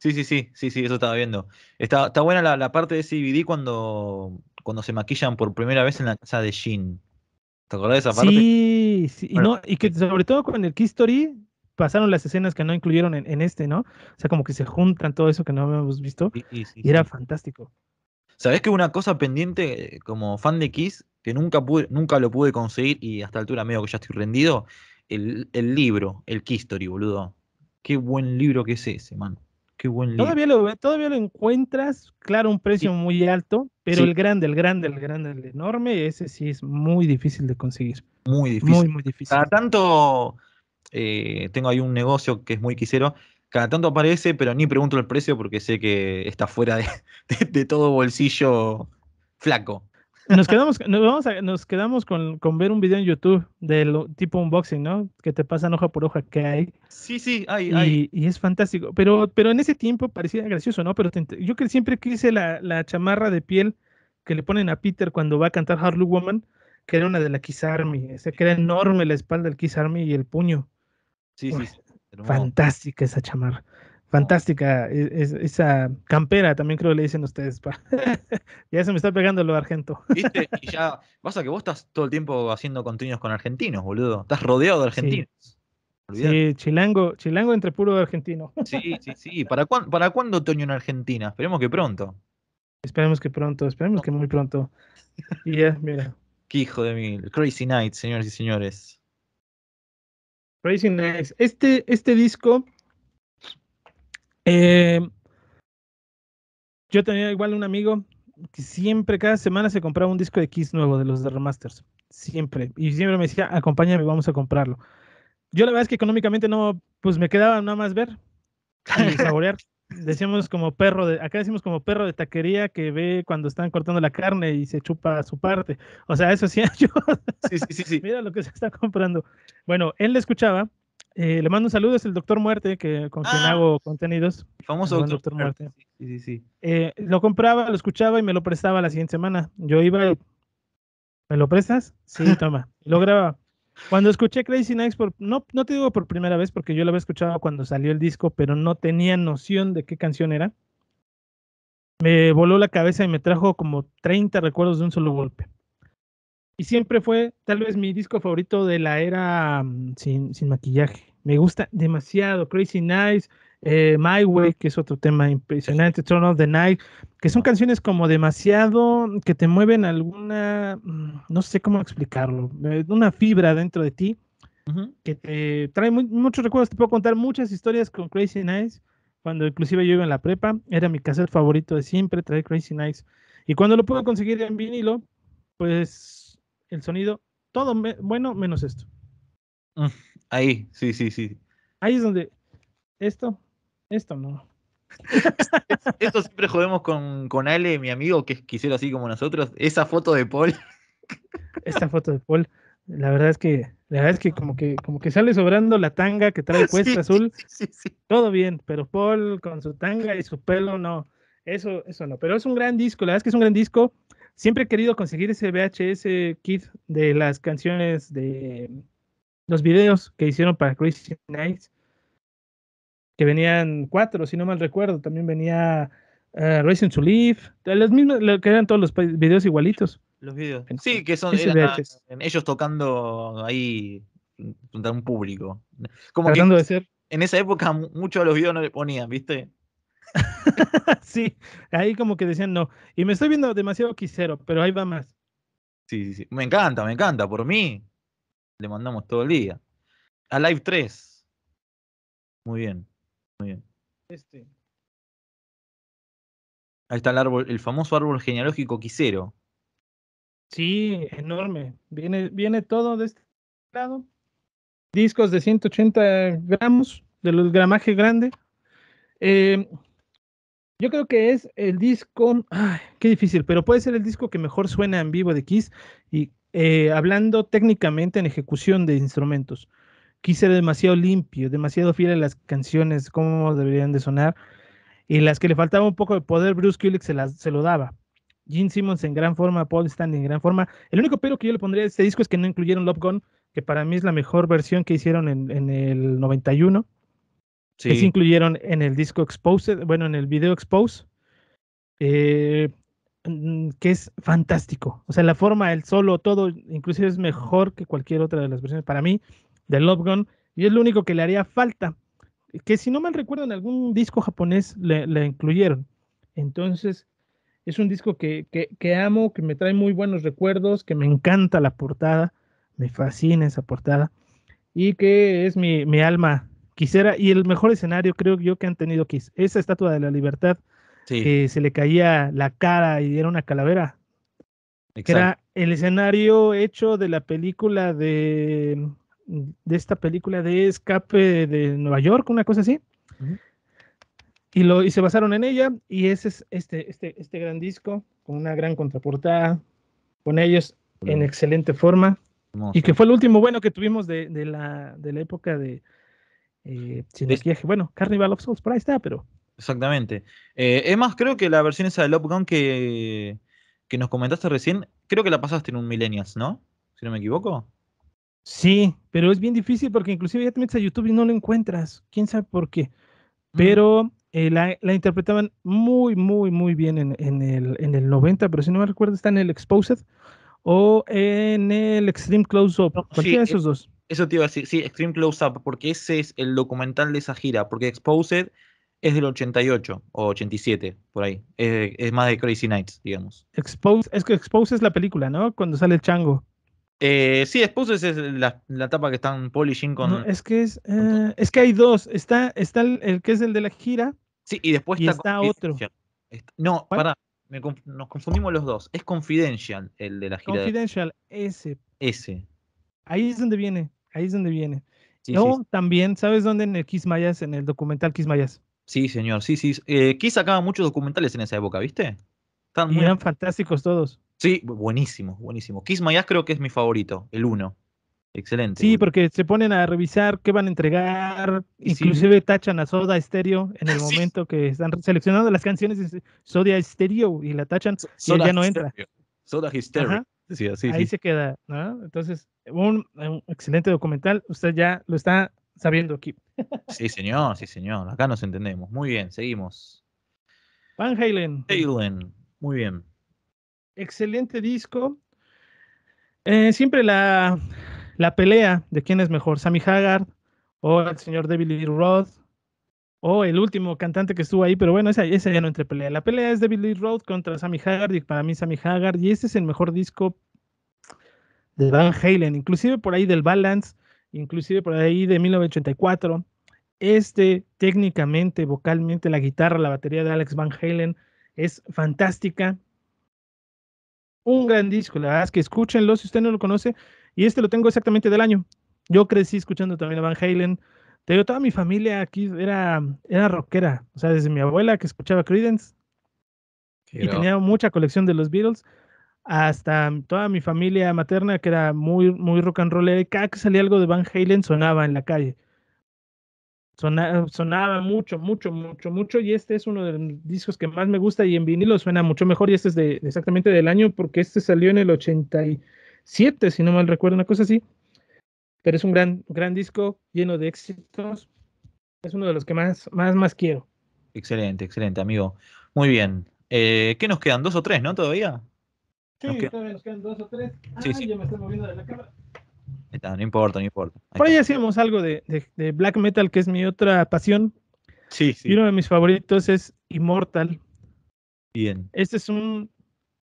Sí, sí, sí, sí, sí, eso estaba viendo. Está, está buena la, parte de CBD cuando, cuando se maquillan por primera vez en la casa de Jean. ¿Te acuerdas de esa parte? Sí, sí. Y, que sobre todo con el Kiss Story pasaron las escenas que no incluyeron en, este, ¿no? O sea, como que se juntan todo eso que no habíamos visto. y era fantástico. ¿Sabés que una cosa pendiente eh, como fan de Kiss, que nunca, pude, nunca lo pude conseguir y hasta la altura medio que ya estoy rendido? El, el libro, el Kiss Story, boludo. Qué buen libro que es ese, man. Todavía lo, todavía lo encuentras, claro, un precio muy alto, pero el grande, el grande, el grande, el enorme, ese sí es muy difícil de conseguir. Muy difícil. Cada tanto eh, tengo ahí un negocio que es muy quisero. Cada tanto aparece, pero ni pregunto el precio porque sé que está fuera de todo bolsillo flaco. Nos quedamos, nos vamos a, nos quedamos con, con, ver un video en YouTube del tipo unboxing, ¿no? Que te pasan hoja por hoja que hay. Sí, sí, hay, y, es fantástico. Pero, pero en ese tiempo parecía gracioso, ¿no? Pero yo que siempre quise la, la, chamarra de piel que le ponen a Peter cuando va a cantar Harlow Woman, que era una de la Kiss Army. O sea, que era enorme la espalda del Kiss Army y el puño. Sí, sí. Fantástica esa chamarra fantástica e, esa campera, también creo que le dicen ustedes. ya se me está pegando lo argento. ¿Viste? Y ya pasa que vos estás todo el tiempo haciendo continuos con argentinos, boludo. Estás rodeado de argentinos. Sí. chilango, chilango entre puro argentino. Sí, sí, sí. ¿Para, cuándo, ¿Para cuándo otoño en Argentina? Esperemos que pronto. Esperemos que pronto, esperemos que muy pronto. Y ya, mira. Qué hijo de mil. Crazy Nights, señores y señores. Crazy Nights. Este, este disco eh, yo tenía igual un amigo que siempre, cada semana se compraba un disco de Kiss nuevo de los de Remasters. Siempre. Y siempre me decía, acompáñame, vamos a comprarlo. Yo la verdad es que económicamente no, pues me quedaba nada más ver y saborear. decíamos como perro de, acá decimos como perro de taquería que ve cuando están cortando la carne y se chupa su parte. O sea, eso hacía yo. Sí, sí, sí, sí. Mira lo que se está comprando. Bueno, él le escuchaba eh, le mando un saludo, es el Doctor Muerte, que con quien ah. hago contenidos. Famoso Doctor, Muerte. Sí, sí, sí. Eh, lo compraba, lo escuchaba y me lo prestaba la siguiente semana. Yo iba y, ¿me lo prestas? Sí, toma. lo grababa. Cuando escuché Crazy Nights, por, no, no te digo por primera vez, porque yo lo había escuchado cuando salió el disco, pero no tenía noción de qué canción era. Me voló la cabeza y me trajo como 30 recuerdos de un solo golpe. Y siempre fue tal vez mi disco favorito de la era mm, sin, sin maquillaje me gusta demasiado. Crazy Nights, eh, My Way, que es otro tema impresionante, Turn of the Night, que son canciones como demasiado que te mueven alguna, mm, no sé cómo explicarlo, eh, una fibra dentro de ti que te trae muchos recuerdos. Te puedo contar muchas historias con Crazy Nights. Cuando inclusive yo iba en la prepa, era mi cassette favorito de siempre, trae Crazy Nights. Y cuando lo puedo conseguir en vinilo, pues el sonido, todo bueno menos esto. Ah. Ahí, sí, sí, sí. Ahí es donde. Esto, esto no. Esto siempre jodemos con, Ale, mi amigo, que es quisiera así como nosotros. Esa foto de Paul. Esta foto de Paul, la verdad es que, la verdad es que como que, como que sale sobrando la tanga que trae puesta azul. Sí, sí, Todo bien, pero Paul con su tanga y su pelo, no. Eso, eso no. Pero es un gran disco, la verdad es que es un gran disco. Siempre he querido conseguir ese VHS kit de las canciones de los videos que hicieron para Crazy Nights, que venían cuatro, si no mal recuerdo, también venía uh, eh, Racing to Live, los mismos, que eran todos los videos igualitos. Los videos. Sí, que son ellos tocando ahí frente a un público. Como que En esa época muchos de los videos no le ponían, ¿viste? sí, ahí como que decían no. Y me estoy viendo demasiado quisero, pero ahí va más. Sí, sí, sí. Me encanta, me encanta. Por mí, le mandamos todo el día. a Live 3. Muy bien, muy bien. Este. Ahí está el árbol, el famoso árbol genealógico Quisero. Sí, enorme. Viene, viene todo de este lado. Discos de 180 gramos, de los gramaje grandes. Em, yo creo que es el disco, ay, qué difícil, pero puede ser el disco que mejor suena en vivo de Kiss y eh, hablando técnicamente en ejecución de instrumentos. Quise demasiado limpio, demasiado fiel a las canciones, cómo deberían de sonar. Y las que le faltaba un poco de poder, Bruce Kulick se, las, se lo daba. Gene Simmons en gran forma, Paul Stanley en gran forma. El único pero que yo le pondría a este disco es que no incluyeron Love Gun, que para mí es la mejor versión que hicieron en, en el 91. Sí. Que se incluyeron en el disco Exposed, bueno, en el video Exposed eh, Mm, que es fantástico. O sea, la forma, el solo, todo, inclusive es mejor que cualquier otra de las versiones para mí de Love Gun. Y es lo único que le haría falta. Que si no mal recuerdo, en algún disco japonés le, incluyeron. Entonces, es un disco que, amo, que me trae muy buenos recuerdos, que me encanta la portada, me fascina esa portada. Y que es mi, alma quisiera. Y el mejor escenario creo yo que han tenido Kiss. Esa estatua de la libertad que se le caía la cara y era una calavera. Era el escenario hecho de la película de, de esta película de escape de Nueva York, una cosa así. Y, lo, y se basaron en ella y ese es este, este, este gran disco con una gran contraportada, con ellos en excelente forma. Y que fue el último bueno que tuvimos de, la, de la, época de... Eh, de... Bueno, Carnival of Souls, por ahí está, pero... Exactamente. Eh, es más, creo que la versión esa de Love Gun que, que nos comentaste recién, creo que la pasaste en un Millennials, ¿no? Si no me equivoco. Sí, pero es bien difícil porque inclusive ya te metes a YouTube y no lo encuentras. ¿Quién sabe por qué? Mm. Pero eh, la, la, interpretaban muy, muy, muy bien en, el, en el 90, pero si no me recuerdo está en el Exposed o en el Extreme Close Up. cualquiera de e esos dos. Eso te iba a decir, sí, Extreme Close Up, porque ese es el documental de esa gira, porque Exposed es del 88 o 87, por ahí. Es, más de Crazy Nights, digamos. Expose, es que Expose es la película, ¿no? Cuando sale el chango. Eh, sí, Expose es la, la tapa que están polishing con. es que es. Eh, es que hay dos. Está, está el, que es el de la gira. Sí, y después está, otro. No, pará. nos confundimos los dos. Es Confidential el de la gira. Confidential, ese. Ese. Ahí es donde viene. Ahí es donde viene. no, también, ¿sabes dónde? En el Kiss Mayas, en el documental Kiss Mayas. Sí, señor, sí, sí. Eh, Kiss sacaba muchos documentales en esa época, ¿viste? Están muy... Eran fantásticos todos. Sí, buenísimo, buenísimo. Kiss Mayas creo que es mi favorito, el uno. Excelente. Sí, porque se ponen a revisar qué van a entregar, inclusive tachan a Soda Stereo en el momento que están seleccionando las canciones de eh, Soda Stereo y la tachan y ya no entra. Soda Hysteria. Ahí se queda, ¿no? Entonces, un excelente documental, usted ya lo está sabiendo aquí. Sí, señor, sí, señor. Acá nos entendemos. Muy bien, seguimos. Van Halen. Halen, muy bien. Excelente disco. Eh, siempre la, la pelea de quién es mejor, Sammy Haggard o el señor David Lee Roth o el último cantante que estuvo ahí, pero bueno, esa, ya no entre pelea. La pelea es David Lee Roth contra Sammy Haggard y para mí Sammy Haggard y este es el mejor disco de Van Halen, inclusive por ahí del Balance inclusive por ahí de 1984. Este, técnicamente, vocalmente, la guitarra, la batería de Alex Van Halen es fantástica. Un gran disco, la verdad es que escúchenlo si usted no lo conoce. Y este lo tengo exactamente del año. Yo crecí escuchando también a Van Halen. Te toda mi familia aquí era, era rockera. O sea, desde mi abuela que escuchaba Creedence. Y tenía mucha colección de los Beatles hasta toda mi familia materna, que era muy, muy rock and roll, cada que salía algo de Van Halen sonaba en la calle. sonaba mucho, mucho, mucho, mucho, y este es uno de los discos que más me gusta y en vinilo suena mucho mejor, y este es de, exactamente del año, porque este salió en el 87, si no mal recuerdo, una cosa así. Pero es un gran, gran disco lleno de éxitos. Es uno de los que más, más, más quiero. Excelente, excelente, amigo. Muy bien. Eh, ¿Qué nos quedan? ¿Dos o tres, no? Todavía. Sí, todavía nos quedan dos o tres. Ah, sí, ya me estoy moviendo de la cámara. No importa, no importa. Por ahí hacíamos algo de, de, black metal, que es mi otra pasión. Sí, sí. Y uno de mis favoritos es Immortal. Bien. Este es un.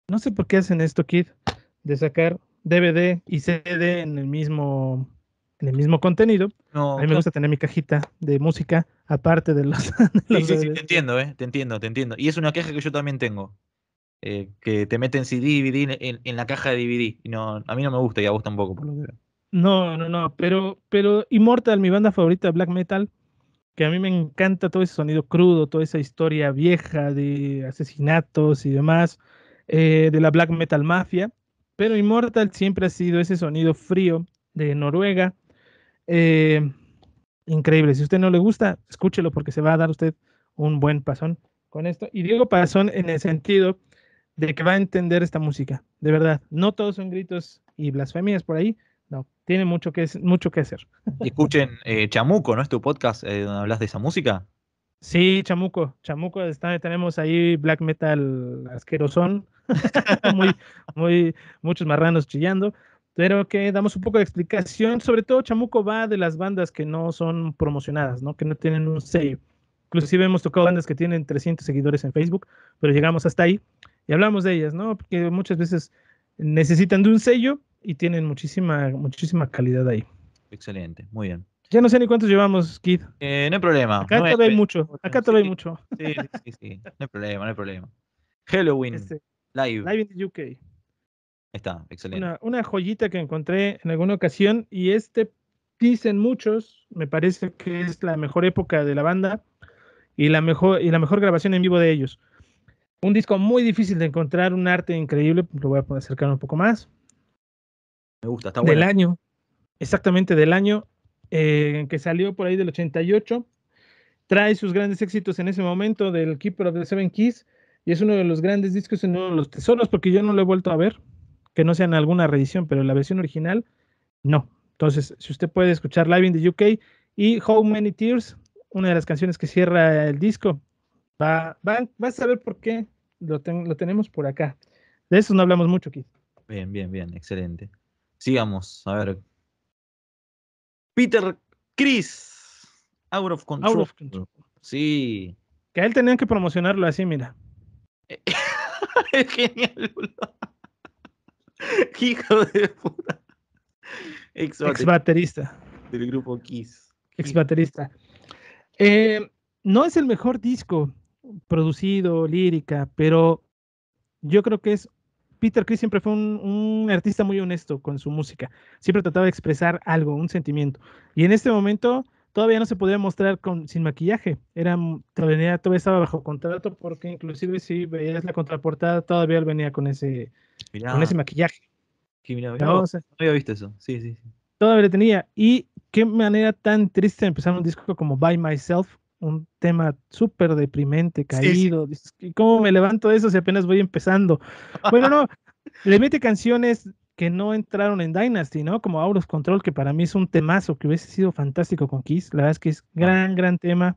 No sé por qué hacen esto, Kid, de sacar DVD y CD en el mismo, en el mismo contenido. a mí me gusta tener mi cajita de música aparte de los. sí, sí, sí, te entiendo, eh, te entiendo, te entiendo. Y es una queja que yo también tengo. Eh, que te meten CD, y DVD en, la caja de DVD. no, a mí no me gusta y a vos tampoco, por lo que No, no, no, pero, pero Immortal, mi banda favorita de black metal, que a mí me encanta todo ese sonido crudo, toda esa historia vieja de asesinatos y demás, eh, de la black metal mafia. Pero Immortal siempre ha sido ese sonido frío de Noruega. Eh, increíble. Si a usted no le gusta, escúchelo porque se va a dar usted un buen pasón con esto. Y Diego pasón en el sentido de que va a entender esta música. De verdad, no todos son gritos y blasfemias por ahí. No, tiene mucho que, mucho que hacer. Escuchen eh, Chamuco, ¿no es tu podcast eh, donde hablas de esa música? Sí, Chamuco. Chamuco, está, tenemos ahí black metal asquerosón. muy, muy, muchos marranos chillando. Pero que damos un poco de explicación. Sobre todo, Chamuco va de las bandas que no son promocionadas, ¿no? que no tienen un sello. Inclusive hemos tocado bandas que tienen 300 seguidores en Facebook, pero llegamos hasta ahí y hablamos de ellas, ¿no? Porque muchas veces necesitan de un sello y tienen muchísima, muchísima calidad ahí. Excelente, muy bien. Ya no sé ni cuántos llevamos, Kid. Eh, no hay problema. Acá no hay mucho. Acá sí, mucho. Sí, sí, sí. No hay problema, no hay problema. Halloween. Este, live. Live in the UK. está, excelente. Una, una, joyita que encontré en alguna ocasión y este dicen muchos, me parece que es la mejor época de la banda y la mejor, y la mejor grabación en vivo de ellos. Un disco muy difícil de encontrar, un arte increíble, lo voy a acercar un poco más. Me gusta, está bueno. Del año, exactamente del año en eh, que salió por ahí del 88. Trae sus grandes éxitos en ese momento del Keeper of the Seven Keys y es uno de los grandes discos en uno de los tesoros porque yo no lo he vuelto a ver, que no sea en alguna reedición, pero en la versión original no. Entonces, si usted puede escuchar Live in the UK y How Many Tears, una de las canciones que cierra el disco, va, va a saber por qué lo, tenemos por acá. De eso no hablamos mucho, Kiss Bien, bien, bien, excelente. Sigamos, a ver. Peter Chris, Out of Control. Sí. Que a él tenían que promocionarlo así, mira. Genial, Lula. Hijo de puta. Ex, -baterista. Del grupo Kiss. Ex baterista. Eh, no es el mejor disco, producido, lírica, pero yo creo que es Peter Chris siempre fue un, artista muy honesto con su música. Siempre trataba de expresar algo, un sentimiento. Y en este momento todavía no se podía mostrar con, sin maquillaje. Era, mm, todavía, todavía estaba bajo contrato porque inclusive si veías la contraportada, todavía él venía con ese, con ese maquillaje. no había visto eso. Sí, sí, sí. Todavía lo tenía. Y qué manera tan triste de empezar un disco como By Myself un tema súper deprimente, caído. ¿Cómo me levanto de eso si apenas voy empezando? Bueno, no, le mete canciones que no entraron en Dynasty, ¿no? Como Auros Control, que para mí es un temazo que hubiese sido fantástico con Kiss. La verdad es que es gran, gran tema.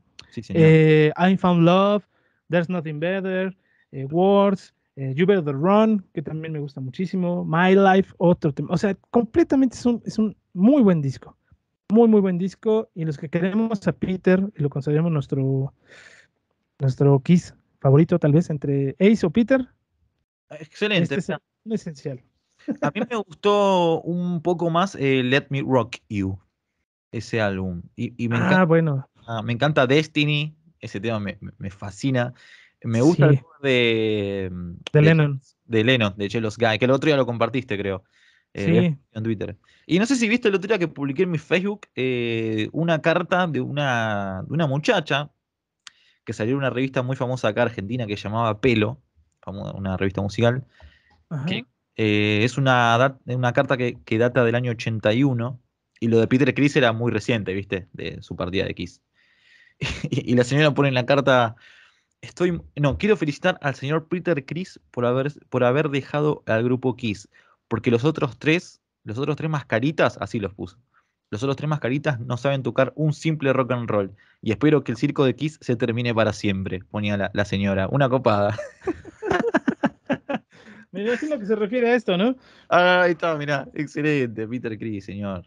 Eh, I Found Love, There's Nothing Better, eh, Words, eh, You Better Run, que también me gusta muchísimo, My Life, otro tema. O sea, completamente es un muy buen disco. Muy, muy buen disco. Y los que queremos a Peter y lo consideramos nuestro, nuestro Kiss favorito, tal vez, entre Ace o Peter. Excelente. Este esencial. A mí me gustó un poco más eh, Let Me Rock You, ese álbum. Y, me ah, bueno. Ah, me encanta Destiny, ese tema me, me fascina. Me gusta el mm, de, de, Lennon. De Lennon, de Jealous Guy, que el otro día lo compartiste, creo. Eh, en Twitter. Y no sé si viste el otro día que publiqué en mi Facebook eh, una carta de una, de una muchacha que salió en una revista muy famosa acá argentina que llamaba Pelo, una revista musical, eh, es una, una carta que, data del año 81 y lo de Peter Chris era muy reciente, viste, de su partida de Kiss. y, la señora pone en la carta... Estoy, no, quiero felicitar al señor Peter Chris por haber, por haber dejado al grupo Kiss. Porque los otros tres, los otros tres mascaritas, así los puso. Los otros tres mascaritas no saben tocar un simple rock and roll. Y espero que el circo de Kiss se termine para siempre, ponía la, señora. Una copada. Me imagino que se refiere a esto, ¿no? Ah, ahí está, mirá. Excelente, Peter Criss, señor.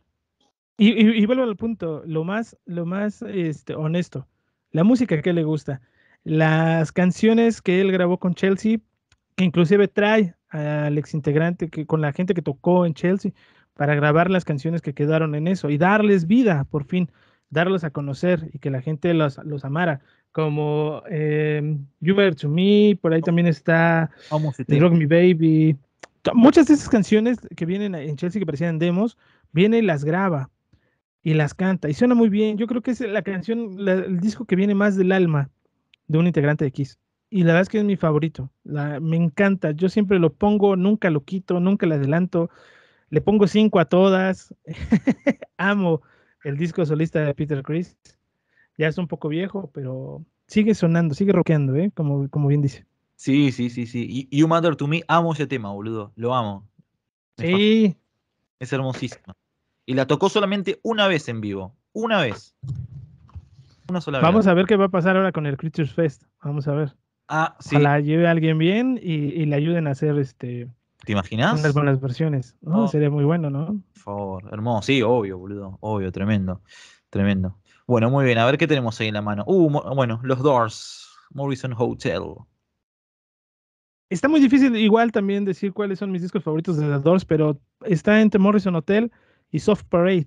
Y, vuelvo al punto, lo más, lo más este, honesto. La música que le gusta. Las canciones que él grabó con Chelsea, que inclusive trae al ex integrante, que, con la gente que tocó en Chelsea, para grabar las canciones que quedaron en eso y darles vida, por fin, darlos a conocer y que la gente los, amara. Como em, You Were to Me, por ahí también está Rock Me Baby. Muchas de esas canciones que vienen en Chelsea que parecían demos, viene y las graba y las canta y suena muy bien. Yo creo que es la canción, el disco que viene más del alma de un integrante de Kiss y la verdad es que es mi favorito. me encanta. Yo siempre lo pongo, nunca lo quito, nunca le adelanto. Le pongo cinco a todas. Amo el disco solista de Peter Chris. Ya es un poco viejo, pero sigue sonando, sigue rockeando, ¿eh? como, como bien dice. Sí, sí, sí, sí. y You Mother to Me, amo ese tema, boludo. Lo amo. sí. Es hermosísimo. Y la tocó solamente una vez en vivo. Una vez. Una sola vez. Vamos a ver qué va a pasar ahora con el Creatures Fest. Vamos a ver. Ah, sí. Ojalá lleve a alguien bien y, le ayuden a hacer este. ¿Te imaginas? Unas buenas versiones. ¿no? Oh. Sería muy bueno, ¿no? Por favor, hermoso. Sí, obvio, boludo. Obvio, tremendo. Tremendo. Bueno, muy bien. A ver qué tenemos ahí en la mano. Uh, bueno, los Doors. Morrison Hotel. Está muy difícil igual también decir cuáles son mis discos favoritos de Los Doors, pero está entre Morrison Hotel y Soft Parade.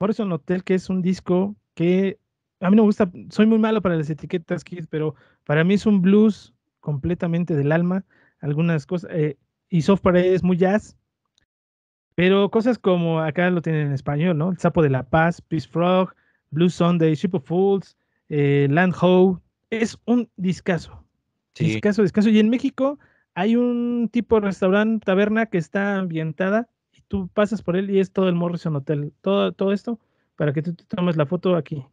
Morrison Hotel, que es un disco que a mí no me gusta, soy muy malo para las etiquetas, kids, pero para mí es un blues completamente del alma, algunas cosas, eh, y software es muy jazz, pero cosas como acá lo tienen en español, ¿no? El Sapo de la Paz, Peace Frog, Blue Sunday, Ship of Fools, eh, Land Ho, es un discazo, discazo, y en México hay un tipo de restaurante, taberna que está ambientada y tú pasas por él y es todo el Morrison Hotel, todo, todo esto para que tú tomes la foto aquí.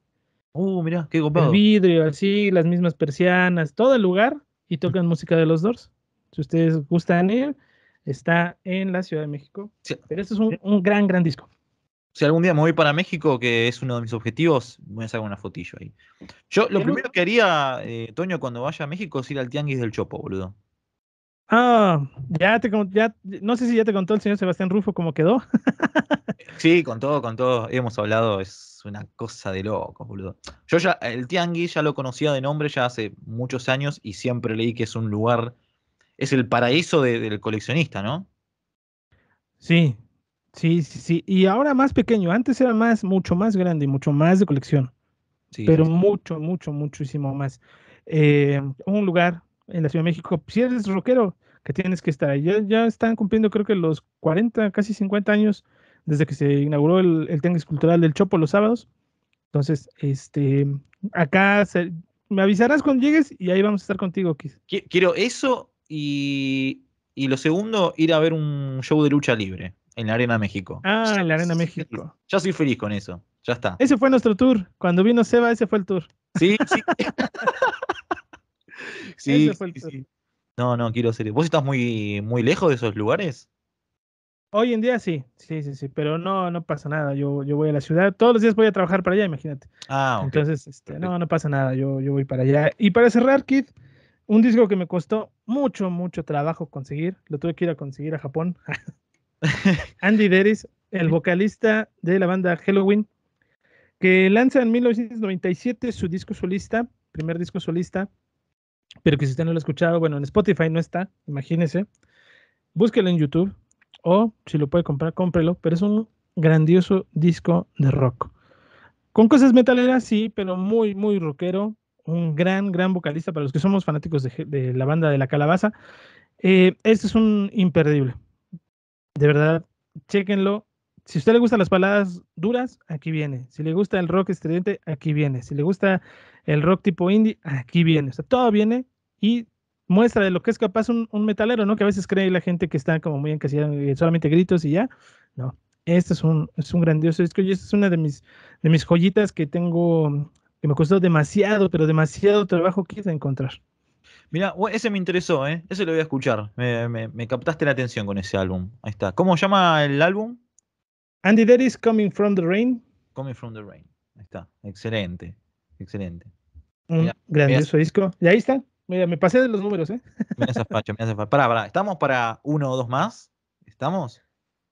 Uh, mira, qué copado. El vidrio, así, las mismas persianas, todo el lugar y tocan música de los Doors. Si ustedes gustan ir, está en la Ciudad de México. Pero este es un, gran, gran disco. Si algún día me voy para México, que es uno de mis objetivos, voy a sacar una fotillo ahí. Yo lo primero que haría, eh, Toño, cuando vaya a México es ir al Tianguis del Chopo, boludo. Ah, ya te ya, no sé si ya te contó el señor Sebastián Rufo cómo quedó. Sí, con todo, con todo. Hemos hablado, es una cosa de loco, boludo. Yo ya, el tianguis ya lo conocía de nombre ya hace muchos años y siempre leí que es un lugar, es el paraíso del coleccionista, ¿no? Sí, sí, sí, sí. Y ahora más pequeño. Antes era más, mucho más grande y mucho más de colección. Sí, pero mucho, mucho, muchísimo más. Eh, un lugar en la Ciudad de México, si eres rockero, que tienes que estar ahí. Ya, ya están cumpliendo creo que los 40, casi 50 años desde que se inauguró el, el tenis cultural del Chopo los sábados. Entonces, este, acá me avisarás cuando llegues y ahí vamos a estar contigo, Kiss. Quiero eso y, y lo segundo, ir a ver un show de lucha libre en la Arena México. Ah, en la Arena México. Ya soy feliz con eso. Ya está. Ese fue nuestro tour. Cuando vino Seba, ese fue el tour. Sí, sí. No, no, quiero ser. ¿Vos estás muy, muy lejos de esos lugares? Hoy en día sí, sí, sí, sí, pero no, no pasa nada. Yo, yo voy a la ciudad, todos los días voy a trabajar para allá, imagínate. Ah, Entonces, este, no, no pasa nada, yo, yo voy para allá. Y para cerrar, Kid, un disco que me costó mucho, mucho trabajo conseguir, lo tuve que ir a conseguir a Japón. Andy Deris, el vocalista de la banda Halloween, que lanza en 1997 su disco solista, primer disco solista, pero que si usted no lo ha escuchado, bueno, en Spotify no está, imagínese. Búsquelo en YouTube, o si lo puede comprar, cómprelo, pero es un grandioso disco de rock. Con cosas metaleras, sí, pero muy, muy rockero. Un gran, gran vocalista para los que somos fanáticos de, la banda de la calabaza. Eh, este es un imperdible. De verdad, chéquenlo. Si a usted le gustan las palabras duras, aquí viene. Si le gusta el rock estridente, aquí viene. Si le gusta el rock tipo indie, aquí viene. O todo viene y muestra de lo que es capaz un, metalero, ¿no? Que a veces cree la gente que está como muy encasillada, solamente gritos y ya. No, este es un, es un grandioso disco y esta es una de mis, de mis joyitas que tengo, que me costó demasiado, pero demasiado trabajo que encontrar. Mira, oh, ese me interesó, ¿eh? Ese lo voy a escuchar. Me, captaste la atención con ese álbum. Ahí está. ¿Cómo llama el álbum? Andy Daddy's Coming from the Rain. Coming from the Rain. Ahí está. Excelente. Excelente. Un grandioso disco. Y ahí está. Mira, me pasé de los números, ¿eh? Me hace facho, me hace facho. Pará, pará. ¿Estamos para uno o dos más? ¿Estamos?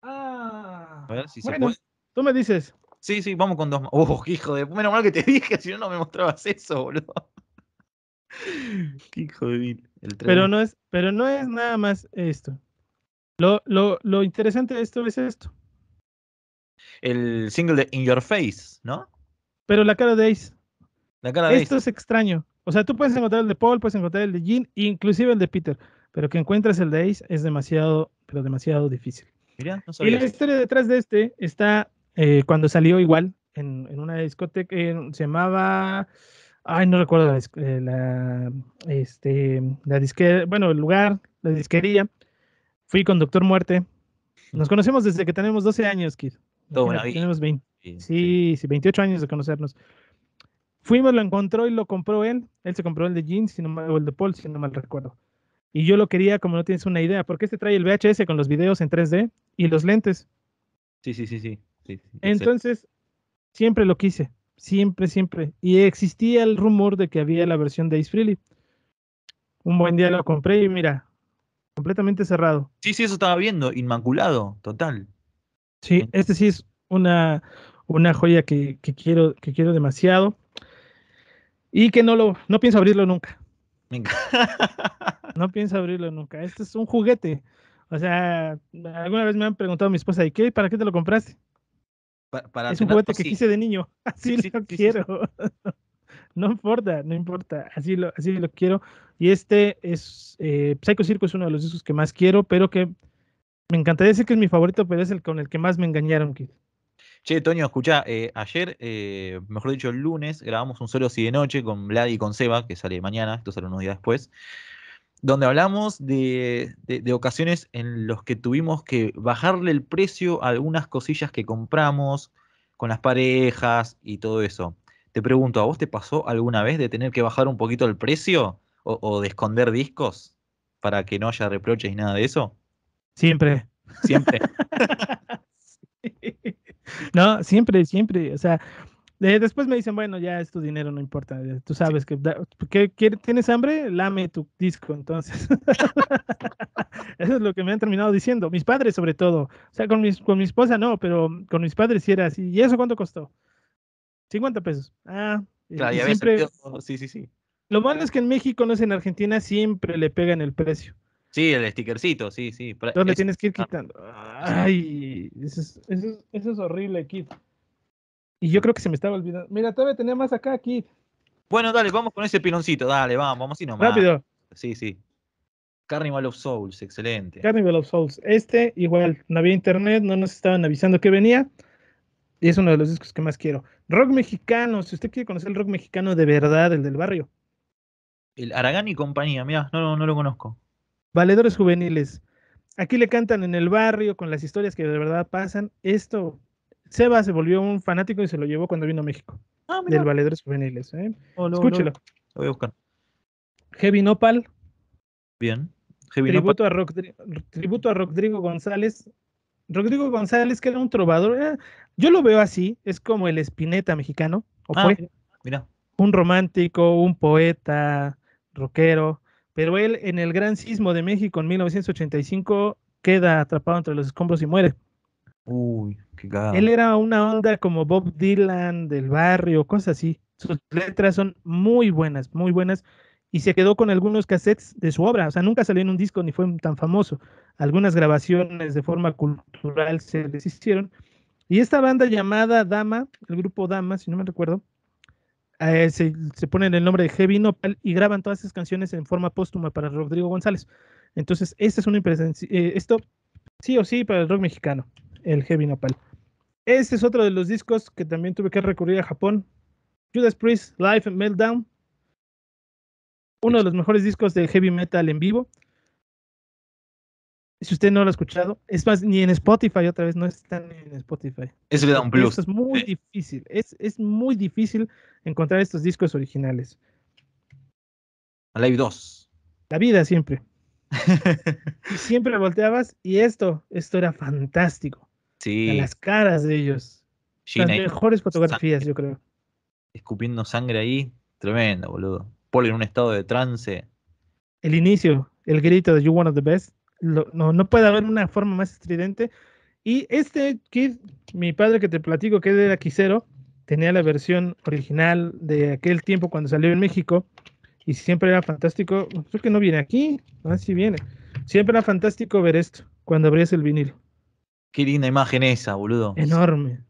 Ah. A ver si se puede. Tú me dices. Sí, sí, vamos con dos más. Oh, hijo de. Menos mal que te dije, si no, no me mostrabas eso, boludo. Qué hijo de mil. Pero no, es, pero no es nada más esto. Lo, lo, lo interesante de esto es esto. El single de In Your Face, ¿no? Pero la cara de Ace. Esto es extraño. O sea, tú puedes encontrar el de Paul, puedes encontrar el de Jean, inclusive el de Peter, pero que encuentres el de Ace es demasiado, pero demasiado difícil. Mira, no y la historia detrás de este está eh, cuando salió igual en, una discoteca, se llamaba, ay, no recuerdo la, eh, este, la bueno, el lugar, la disquería. Fui con Doctor muerte. Nos conocemos desde que tenemos 12 años, Kid. Todo tenemos 20. Sí, sí, 28 años de conocernos. Fuimos, lo encontró y lo compró él. Él se compró el de Jeans si no o el de Paul, si no mal recuerdo. Y yo lo quería, como no tienes una idea, porque este trae el VHS con los videos en 3D y los lentes. Sí, sí, sí, sí. Entonces, siempre lo quise. Siempre, siempre. Y existía el rumor de que había la versión de Ace Freely. Un buen día lo compré y mira, completamente cerrado. Sí, sí, eso estaba viendo, inmaculado, total. Sí, este sí es una, una joya que, quiero, que quiero demasiado y que no lo, no pienso abrirlo nunca. no pienso abrirlo nunca. Este es un juguete. O sea, alguna vez me han preguntado a mi esposa, ¿y qué? ¿Para qué te lo compraste? es un juguete pues que quise de niño. Así lo quiero. no importa, no importa. Así lo, así lo quiero. Y este es, eh, Psycho Circo es uno de los discos que más quiero, pero que me encantaría decir que es mi favorito, pero es el con el que más me engañaron, Kid. Che, Toño, escuchá, eh, ayer, eh, mejor dicho, el lunes, grabamos un solo sí de noche con Vlad y con Seba, que sale mañana, esto sale unos días después, donde hablamos de, ocasiones en las que tuvimos que bajarle el precio a algunas cosillas que compramos con las parejas y todo eso. Te pregunto, ¿a vos te pasó alguna vez de tener que bajar un poquito el precio o, o de esconder discos para que no haya reproches y nada de eso? Siempre. Siempre. No, siempre, siempre, o sea, eh, después me dicen, bueno, ya es tu dinero, no importa. Eh, tú sabes que, que, tienes hambre, lame tu disco, entonces. Eso es lo que me han terminado diciendo. Mis padres, sobre todo. O sea, con, mis, con mi esposa no, pero con mis padres sí era así. ¿Y eso cuánto costó? 50 pesos. Ah, siempre... Sí, sí, sí. Lo malo es que en México, no es en Argentina, siempre le pegan el precio. Sí, el stickercito, sí, sí. ¿Dónde tienes que ir quitando? Ay, eso es, horrible, Kid Y yo creo que se me estaba olvidando. Mira, todavía tenía más acá, Kit. Bueno, dale, vamos con ese piloncito, dale, vamos, vamos y nomás. Rápido. Sí, sí. Carnival of Souls, excelente. Carnival of Souls. Este, igual, no había internet, no nos estaban avisando que venía. Y es uno de los discos que más quiero. Rock mexicano, si usted quiere conocer el rock mexicano de verdad, el del barrio. El Aragán y compañía, mira, no, no lo conozco. Valedores juveniles. Aquí le cantan en el barrio con las historias que de verdad pasan. Esto, Seba se volvió un fanático y se lo llevó cuando vino a México. Ah, del Valedores juveniles. ¿eh? Oh, Escúchelo. Lo voy a buscar. Heavy Nopal. Bien. Heavy tributo, A tributo a Rodrigo González. Rodrigo González, que era un trovador. Eh, yo lo veo así, es como el Espineta mexicano. ¿o ah, fue? Mira. Un romántico, un poeta, rockero pero él en el gran sismo de México en 1985 queda atrapado entre los escombros y muere. Uy, qué gado. Él era una onda como Bob Dylan del barrio, cosas así. Sus letras son muy buenas, muy buenas. Y se quedó con algunos cassettes de su obra. O sea, nunca salió en un disco ni fue tan famoso. Algunas grabaciones de forma cultural se les hicieron. Y esta banda llamada Dama, el grupo Dama, si no me recuerdo, eh, se, ponen el nombre de Heavy Nopal y graban todas esas canciones en forma póstuma para Rodrigo González. Entonces, esta es una impresencia. Eh, esto sí o sí para el rock mexicano, el Heavy Nopal. Este es otro de los discos que también tuve que recurrir a Japón. Judas Priest, Live Meltdown. Uno de los mejores discos de heavy metal en vivo. Si usted no lo ha escuchado, es más, ni en Spotify otra vez, no están en Spotify. Eso le da un plus. es muy difícil, es, muy difícil encontrar estos discos originales. Alive 2. La vida siempre. Siempre siempre volteabas y esto, esto era fantástico. Sí. Las caras de ellos. Las mejores fotografías, yo creo. Escupiendo sangre ahí, tremendo, boludo. Paul en un estado de trance. El inicio, el grito de You One of the Best no, no puede haber una forma más estridente. Y este kit mi padre que te platico que era quisero, tenía la versión original de aquel tiempo cuando salió en México y siempre era fantástico. Creo que no viene aquí, ah, si viene. Siempre era fantástico ver esto cuando abrías el vinilo. Qué linda imagen esa, boludo. Enorme.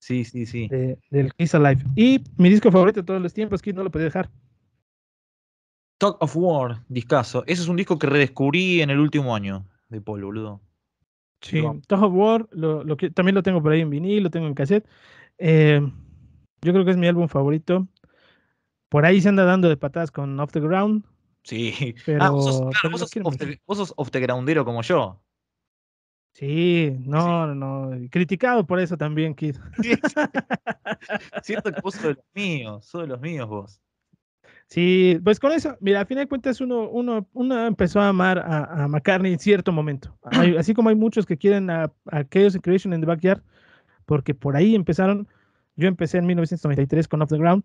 Sí, sí, sí. del Kiss Alive. Y mi disco favorito de todos los tiempos, que no lo podía dejar. Talk of War, discaso. Ese es un disco que redescubrí en el último año de Paul, boludo. Sí, Talk of War, también lo tengo por ahí en vinil, lo tengo en cassette. Eh, yo creo que es mi álbum favorito. Por ahí se anda dando de patadas con Off the Ground. Sí. Pero, ah, vos, sos, off the, groundero como yo. Sí, no, no. Criticado por eso también, Kid. Cierto, que vos sos de los míos, sos de los míos vos. Sí, pues con eso, mira, a fin de cuentas uno, uno, uno empezó a amar a, McCartney en cierto momento. así como hay muchos que quieren a, aquellos and Creation en The Backyard, porque por ahí empezaron. Yo empecé en 1993 con Off the Ground.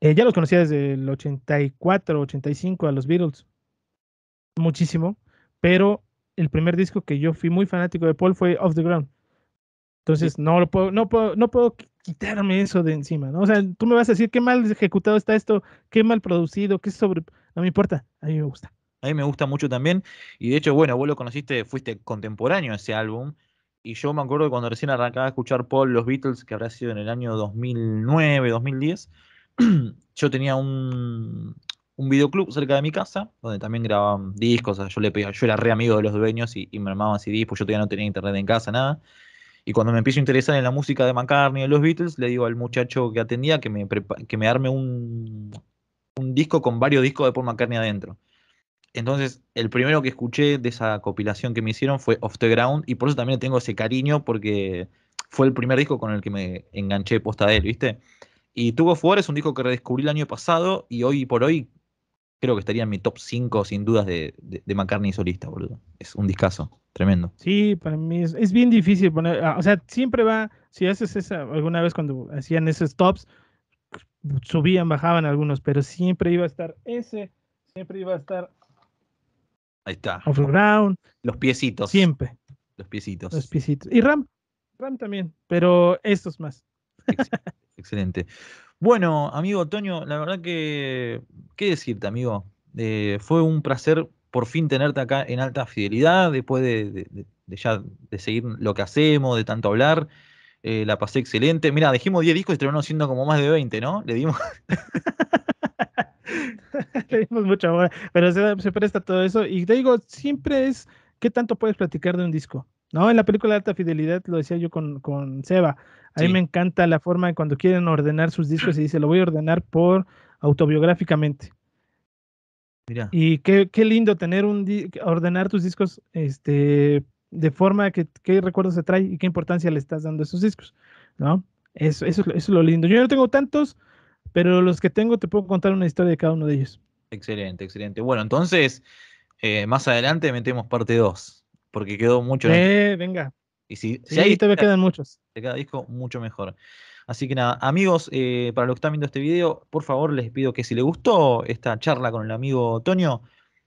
Eh, ya los conocía desde el 84, 85 a los Beatles. Muchísimo. Pero el primer disco que yo fui muy fanático de Paul fue Off the Ground. Entonces, no, lo puedo, no, puedo, no puedo quitarme eso de encima, ¿no? O sea, tú me vas a decir qué mal ejecutado está esto, qué mal producido, qué sobre... No me importa, a mí me gusta. A mí me gusta mucho también. Y de hecho, bueno, vos conociste, fuiste contemporáneo a ese álbum. Y yo me acuerdo cuando recién arrancaba a escuchar Paul los Beatles, que habrá sido en el año 2009, 2010, yo tenía un, videoclub cerca de mi casa, donde también grababan discos. O sea, yo, le pedía, yo era re amigo de los dueños y, me armaban CDs, pues yo todavía no tenía internet en casa, nada. Y cuando me empiezo a interesar en la música de McCartney o los Beatles, le digo al muchacho que atendía que me, que me arme un, disco con varios discos de Paul McCartney adentro. Entonces, el primero que escuché de esa compilación que me hicieron fue Off the Ground, y por eso también tengo ese cariño, porque fue el primer disco con el que me enganché posta de él, ¿viste? Y Tuvo Fuor es un disco que redescubrí el año pasado, y hoy por hoy que estaría en mi top 5 sin dudas de, de, McCartney solista, boludo. Es un discazo, tremendo. Sí, para mí es, bien difícil poner, ah, o sea, siempre va, si haces esa, alguna vez cuando hacían esos tops, subían, bajaban algunos, pero siempre iba a estar ese, siempre iba a estar... Ahí está. ground. Los piecitos. Siempre. Los piecitos. Los piecitos. Y Ram, Ram también, pero estos más. Excelente. Bueno, amigo Toño, la verdad que, ¿qué decirte, amigo? Eh, fue un placer por fin tenerte acá en alta fidelidad, después de, ya de seguir lo que hacemos, de tanto hablar. Eh, la pasé excelente. Mira, dijimos 10 discos y terminamos siendo como más de 20, ¿no? Le dimos. Le dimos mucho amor, pero se presta todo eso. Y te digo, siempre es ¿qué tanto puedes platicar de un disco? No, en la película de Alta Fidelidad, lo decía yo con, con Seba, a mí me encanta la forma en cuando quieren ordenar sus discos y dice, lo voy a ordenar por autobiográficamente. Mira. Y qué, qué lindo tener un ordenar tus discos este, de forma que qué recuerdos se trae y qué importancia le estás dando a esos discos, ¿no? eso es lo lindo. Yo no tengo tantos, pero los que tengo te puedo contar una historia de cada uno de ellos. Excelente, excelente. Bueno, entonces, eh, más adelante metemos parte 2, porque quedó mucho. Eh, venga. Y si, si quedan muchos. De cada disco, mucho mejor. Así que nada, amigos, eh, para los que están viendo este video, por favor les pido que si les gustó esta charla con el amigo Toño,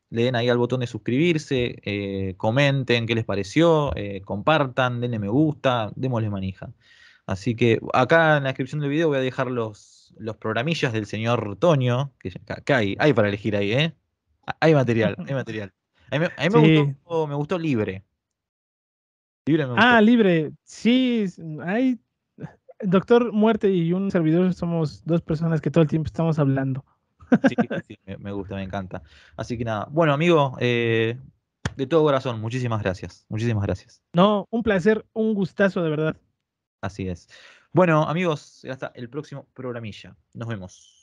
le den ahí al botón de suscribirse, eh, comenten qué les pareció, compartan, denle me gusta, démosle manija. Así que acá en la descripción del video voy a dejar los, los programillas del señor Toño, que acá hay, hay para elegir ahí, ¿eh? Ah, hay material, hay material. A mí, me, gustó, Libre. libre me gustó. Ah, Libre. Sí, hay. Doctor Muerte y un servidor somos dos personas que todo el tiempo estamos hablando. Sí, sí me, gusta, me encanta. Así que nada. Bueno, amigo, eh, de todo corazón, muchísimas gracias. Muchísimas gracias. No, un placer, un gustazo, de verdad. Así es. Bueno, amigos, hasta el próximo programilla. Nos vemos.